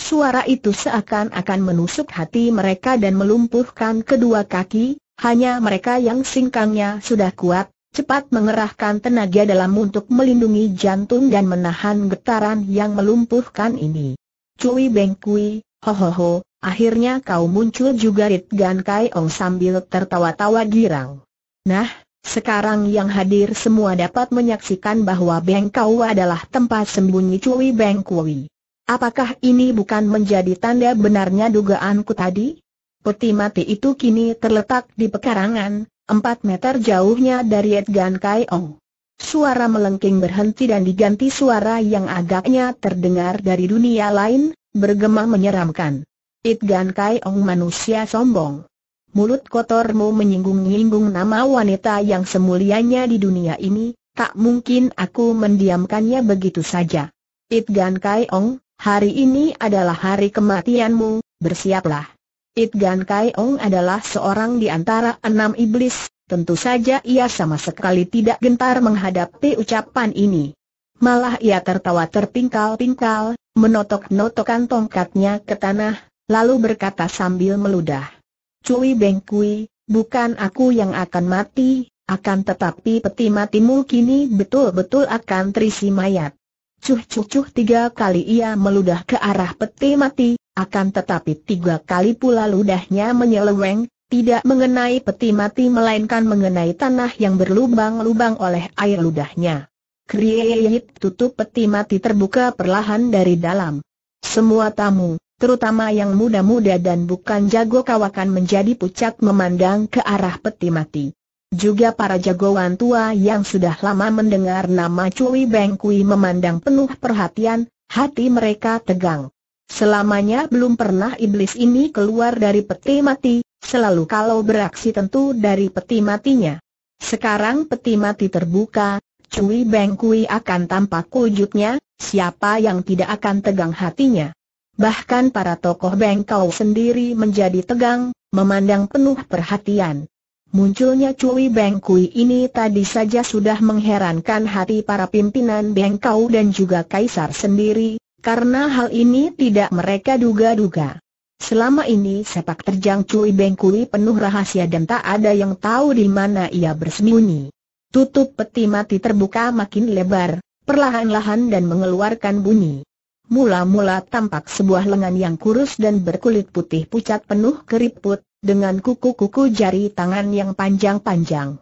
Suara itu seakan-akan menusuk hati mereka dan melumpuhkan kedua kaki, hanya mereka yang singkangnya sudah kuat, cepat mengerahkan tenaga dalam untuk melindungi jantung dan menahan getaran yang melumpuhkan ini. Cui Beng ho hohoho, akhirnya kau muncul juga Rit Gan Kai Ong sambil tertawa-tawa girang. Nah, sekarang yang hadir semua dapat menyaksikan bahwa Beng adalah tempat sembunyi Cui Beng Apakah ini bukan menjadi tanda benarnya dugaanku tadi? Peti mati itu kini terletak di pekarangan, 4 meter jauhnya dari Edgan Kaiong. Suara melengking berhenti dan diganti suara yang agaknya terdengar dari dunia lain, bergema menyeramkan. Kai Ong, manusia sombong mulut kotormu menyinggung-nyinggung nama wanita yang semulianya di dunia ini, tak mungkin aku mendiamkannya begitu saja. Kai Ong, hari ini adalah hari kematianmu, bersiaplah. Kai Ong adalah seorang di antara enam iblis, tentu saja ia sama sekali tidak gentar menghadapi ucapan ini. Malah ia tertawa terpingkal-pingkal, menotok notokkan tongkatnya ke tanah, lalu berkata sambil meludah. Cui Bengkui, bukan aku yang akan mati, akan tetapi peti matimu kini betul-betul akan terisi mayat. Cuh cuh cuh tiga kali ia meludah ke arah peti mati, akan tetapi tiga kali pula ludahnya menyeleweng, tidak mengenai peti mati melainkan mengenai tanah yang berlubang-lubang oleh air ludahnya. Kriyeyit tutup peti mati terbuka perlahan dari dalam. Semua tamu, terutama yang muda-muda dan bukan jago kawakan menjadi pucat memandang ke arah peti mati. Juga para jagoan tua yang sudah lama mendengar nama Cui Beng Kui memandang penuh perhatian, hati mereka tegang. Selamanya belum pernah iblis ini keluar dari peti mati, selalu kalau beraksi tentu dari peti matinya. Sekarang peti mati terbuka, Cui Beng Kui akan tampak wujudnya, siapa yang tidak akan tegang hatinya bahkan para tokoh bengkau sendiri menjadi tegang, memandang penuh perhatian. Munculnya Cui Bengkui ini tadi saja sudah mengherankan hati para pimpinan Bengkau dan juga Kaisar sendiri, karena hal ini tidak mereka duga-duga. Selama ini sepak terjang Cui Bengkui penuh rahasia dan tak ada yang tahu di mana ia bersembunyi. Tutup peti mati terbuka makin lebar, perlahan-lahan dan mengeluarkan bunyi. Mula-mula tampak sebuah lengan yang kurus dan berkulit putih pucat penuh keriput, dengan kuku-kuku jari tangan yang panjang-panjang.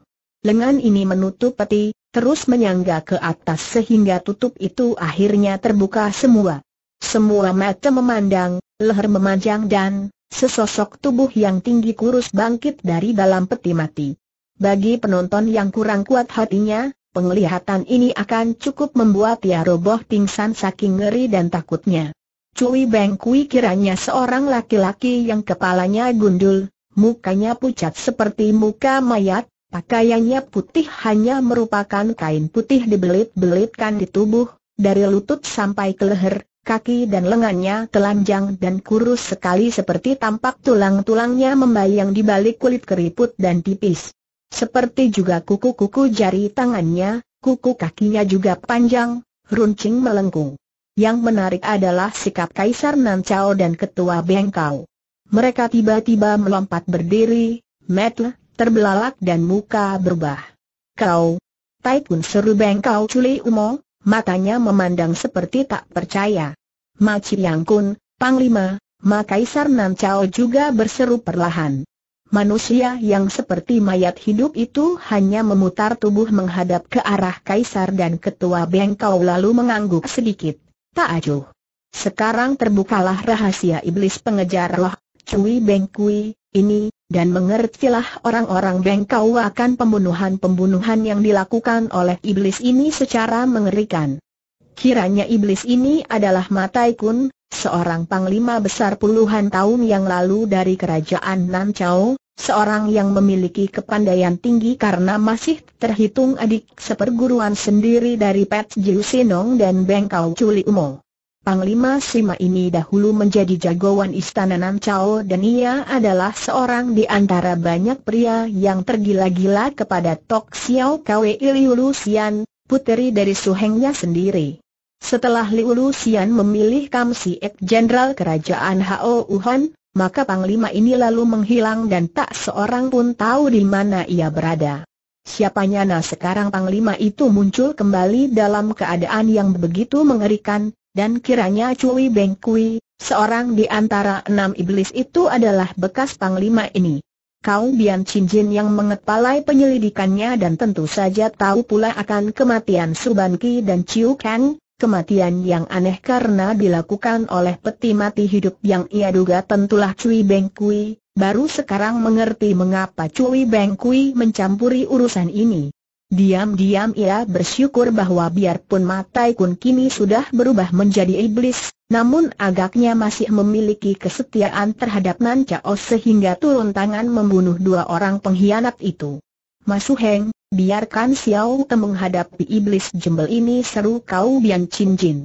Lengan ini menutup peti, terus menyangga ke atas sehingga tutup itu akhirnya terbuka semua. Semua mata memandang, leher memanjang dan, sesosok tubuh yang tinggi kurus bangkit dari dalam peti mati. Bagi penonton yang kurang kuat hatinya, penglihatan ini akan cukup membuat ia roboh pingsan saking ngeri dan takutnya. Cui Beng Kui kiranya seorang laki-laki yang kepalanya gundul, mukanya pucat seperti muka mayat, pakaiannya putih hanya merupakan kain putih dibelit-belitkan di tubuh, dari lutut sampai ke leher, kaki dan lengannya telanjang dan kurus sekali seperti tampak tulang-tulangnya membayang di balik kulit keriput dan tipis. Seperti juga kuku-kuku jari tangannya, kuku kakinya juga panjang, runcing melengkung. Yang menarik adalah sikap Kaisar Nancao dan Ketua Bengkau. Mereka tiba-tiba melompat berdiri, metle, terbelalak dan muka berubah. Kau, Taikun seru Bengkau Culi Umo, matanya memandang seperti tak percaya. Ma Yang Kun, Panglima, Ma Kaisar Nancao juga berseru perlahan. Manusia yang seperti mayat hidup itu hanya memutar tubuh menghadap ke arah kaisar dan ketua bengkau lalu mengangguk sedikit. Tak acuh. Sekarang terbukalah rahasia iblis pengejar loh, cuy Bengkui, ini, dan mengertilah orang-orang bengkau akan pembunuhan-pembunuhan yang dilakukan oleh iblis ini secara mengerikan. Kiranya iblis ini adalah Matai Kun, seorang panglima besar puluhan tahun yang lalu dari kerajaan Nanchao, seorang yang memiliki kepandaian tinggi karena masih terhitung adik seperguruan sendiri dari Pet Jiu Sinong dan Bengkau Chuli Umo. Panglima Sima ini dahulu menjadi jagoan istana Nanchao dan ia adalah seorang di antara banyak pria yang tergila-gila kepada Tok Xiao Kwe Iliu Lusian, puteri dari suhengnya sendiri. Setelah Liu Lusian memilih Kam Ek Jenderal Kerajaan Hao Wuhan, maka Panglima ini lalu menghilang dan tak seorang pun tahu di mana ia berada. Siapanya nah sekarang Panglima itu muncul kembali dalam keadaan yang begitu mengerikan, dan kiranya Cui Beng Kui, seorang di antara enam iblis itu adalah bekas Panglima ini. Kau Bian Jin yang mengepalai penyelidikannya dan tentu saja tahu pula akan kematian Suban Ki dan Chiu Kang, kematian yang aneh karena dilakukan oleh peti mati hidup yang ia duga tentulah Cui Beng Kui, baru sekarang mengerti mengapa Cui Beng Kui mencampuri urusan ini. Diam-diam ia bersyukur bahwa biarpun Matai Kun kini sudah berubah menjadi iblis, namun agaknya masih memiliki kesetiaan terhadap Nan Chao sehingga turun tangan membunuh dua orang pengkhianat itu. Masuheng, biarkan Xiao Te menghadapi iblis jembel ini seru kau Bian Chin Jin.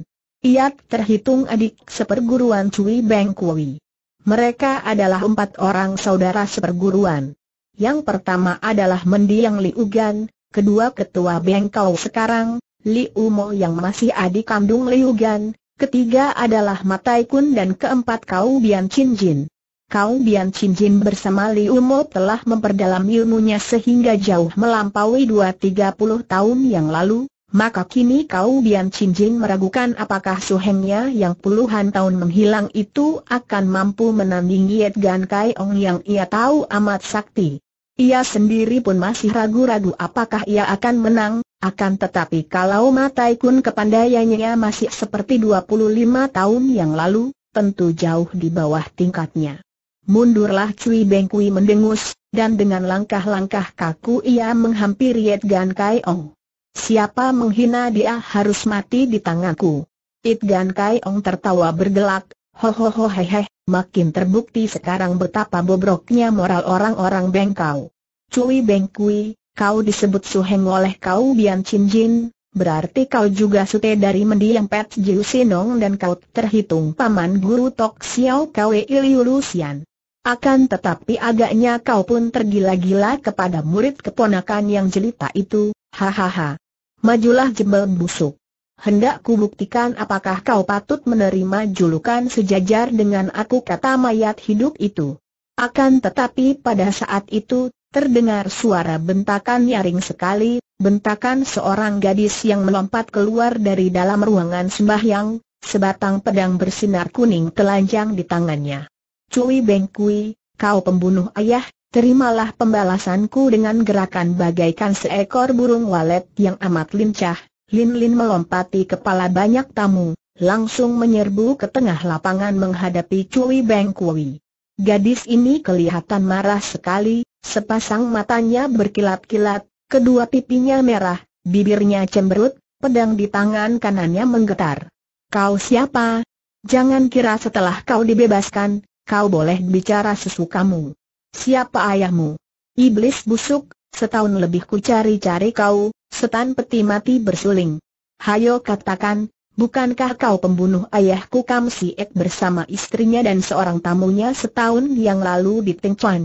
Ia terhitung adik seperguruan Cui Beng Kui. Mereka adalah empat orang saudara seperguruan. Yang pertama adalah mendiang li ugan, kedua ketua Beng Kau sekarang, li Umo yang masih adik kandung li ugan, ketiga adalah Matai Kun dan keempat Kau Bian Chin Jin. Kau Bian Chin Jin bersama Liu Mo telah memperdalam ilmunya sehingga jauh melampaui 2-30 tahun yang lalu, maka kini kau Bian Chin Jin meragukan apakah suhengnya yang puluhan tahun menghilang itu akan mampu menandingi Yet Gan Kai Ong yang ia tahu amat sakti. Ia sendiri pun masih ragu-ragu apakah ia akan menang, akan tetapi kalau Matai Kun kepandaiannya masih seperti 25 tahun yang lalu, tentu jauh di bawah tingkatnya. Mundurlah Cui Bengkui mendengus, dan dengan langkah-langkah kaku ia menghampiri Yit Gan Ong. Siapa menghina dia harus mati di tanganku. Yit Gan Ong tertawa bergelak, ho ho ho he makin terbukti sekarang betapa bobroknya moral orang-orang Bengkau. Cui Bengkui, kau disebut suheng oleh kau Bian Chin Jin, Berarti kau juga sute dari mendiang Pet Jiu Sinong dan kau terhitung paman guru Tok Xiao Kwe Iliu Lusian. Akan tetapi agaknya kau pun tergila-gila kepada murid keponakan yang jelita itu, hahaha. Majulah jembel busuk. Hendak kubuktikan apakah kau patut menerima julukan sejajar dengan aku kata mayat hidup itu. Akan tetapi pada saat itu, terdengar suara bentakan nyaring sekali, bentakan seorang gadis yang melompat keluar dari dalam ruangan sembahyang, sebatang pedang bersinar kuning telanjang di tangannya. Cui Beng Kui, kau pembunuh ayah, terimalah pembalasanku dengan gerakan bagaikan seekor burung walet yang amat lincah. Lin Lin melompati kepala banyak tamu, langsung menyerbu ke tengah lapangan menghadapi Cui Beng Kui. Gadis ini kelihatan marah sekali, sepasang matanya berkilat-kilat, kedua pipinya merah, bibirnya cemberut, pedang di tangan kanannya menggetar. Kau siapa? Jangan kira setelah kau dibebaskan, kau boleh bicara sesukamu. Siapa ayahmu? Iblis busuk, setahun lebih ku cari-cari kau, setan peti mati bersuling. Hayo katakan, bukankah kau pembunuh ayahku Kam Si Ek bersama istrinya dan seorang tamunya setahun yang lalu di Ho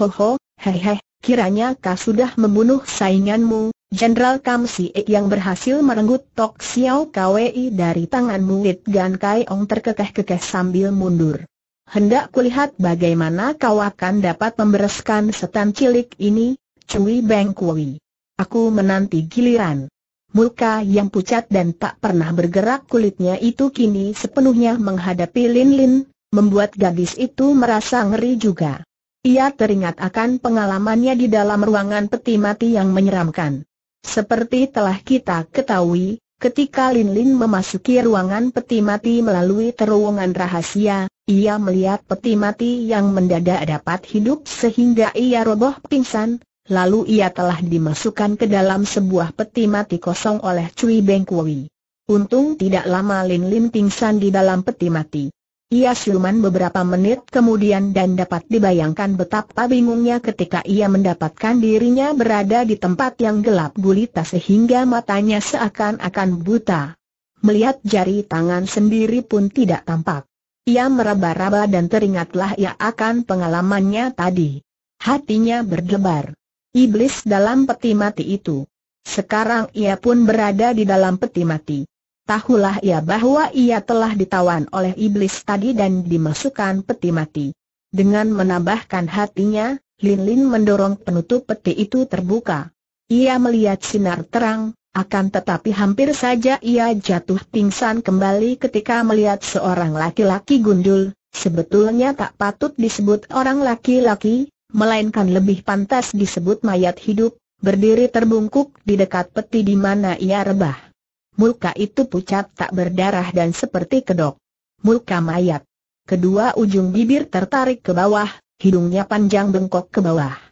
Hoho, hehe, kiranya kau sudah membunuh sainganmu, Jenderal Kam Ek yang berhasil merenggut Tok Xiao Kwei dari tangan murid Gan Kai Ong terkekeh-kekeh sambil mundur hendak kulihat bagaimana kau akan dapat membereskan setan cilik ini, Cui Beng Kui. Aku menanti giliran. Muka yang pucat dan tak pernah bergerak kulitnya itu kini sepenuhnya menghadapi Lin Lin, membuat gadis itu merasa ngeri juga. Ia teringat akan pengalamannya di dalam ruangan peti mati yang menyeramkan. Seperti telah kita ketahui, Ketika Lin Lin memasuki ruangan peti mati melalui terowongan rahasia, ia melihat peti mati yang mendadak dapat hidup sehingga ia roboh pingsan, lalu ia telah dimasukkan ke dalam sebuah peti mati kosong oleh Cui Beng Kui. Untung tidak lama Lin Lin pingsan di dalam peti mati. Ia siuman beberapa menit kemudian dan dapat dibayangkan betapa bingungnya ketika ia mendapatkan dirinya berada di tempat yang gelap gulita sehingga matanya seakan-akan buta. Melihat jari tangan sendiri pun tidak tampak. Ia meraba-raba dan teringatlah ia akan pengalamannya tadi. Hatinya berdebar. Iblis dalam peti mati itu. Sekarang ia pun berada di dalam peti mati tahulah ia bahwa ia telah ditawan oleh iblis tadi dan dimasukkan peti mati. Dengan menambahkan hatinya, Lin Lin mendorong penutup peti itu terbuka. Ia melihat sinar terang, akan tetapi hampir saja ia jatuh pingsan kembali ketika melihat seorang laki-laki gundul, sebetulnya tak patut disebut orang laki-laki, melainkan lebih pantas disebut mayat hidup, berdiri terbungkuk di dekat peti di mana ia rebah. Muka itu pucat tak berdarah dan seperti kedok. Muka mayat. Kedua ujung bibir tertarik ke bawah, hidungnya panjang bengkok ke bawah.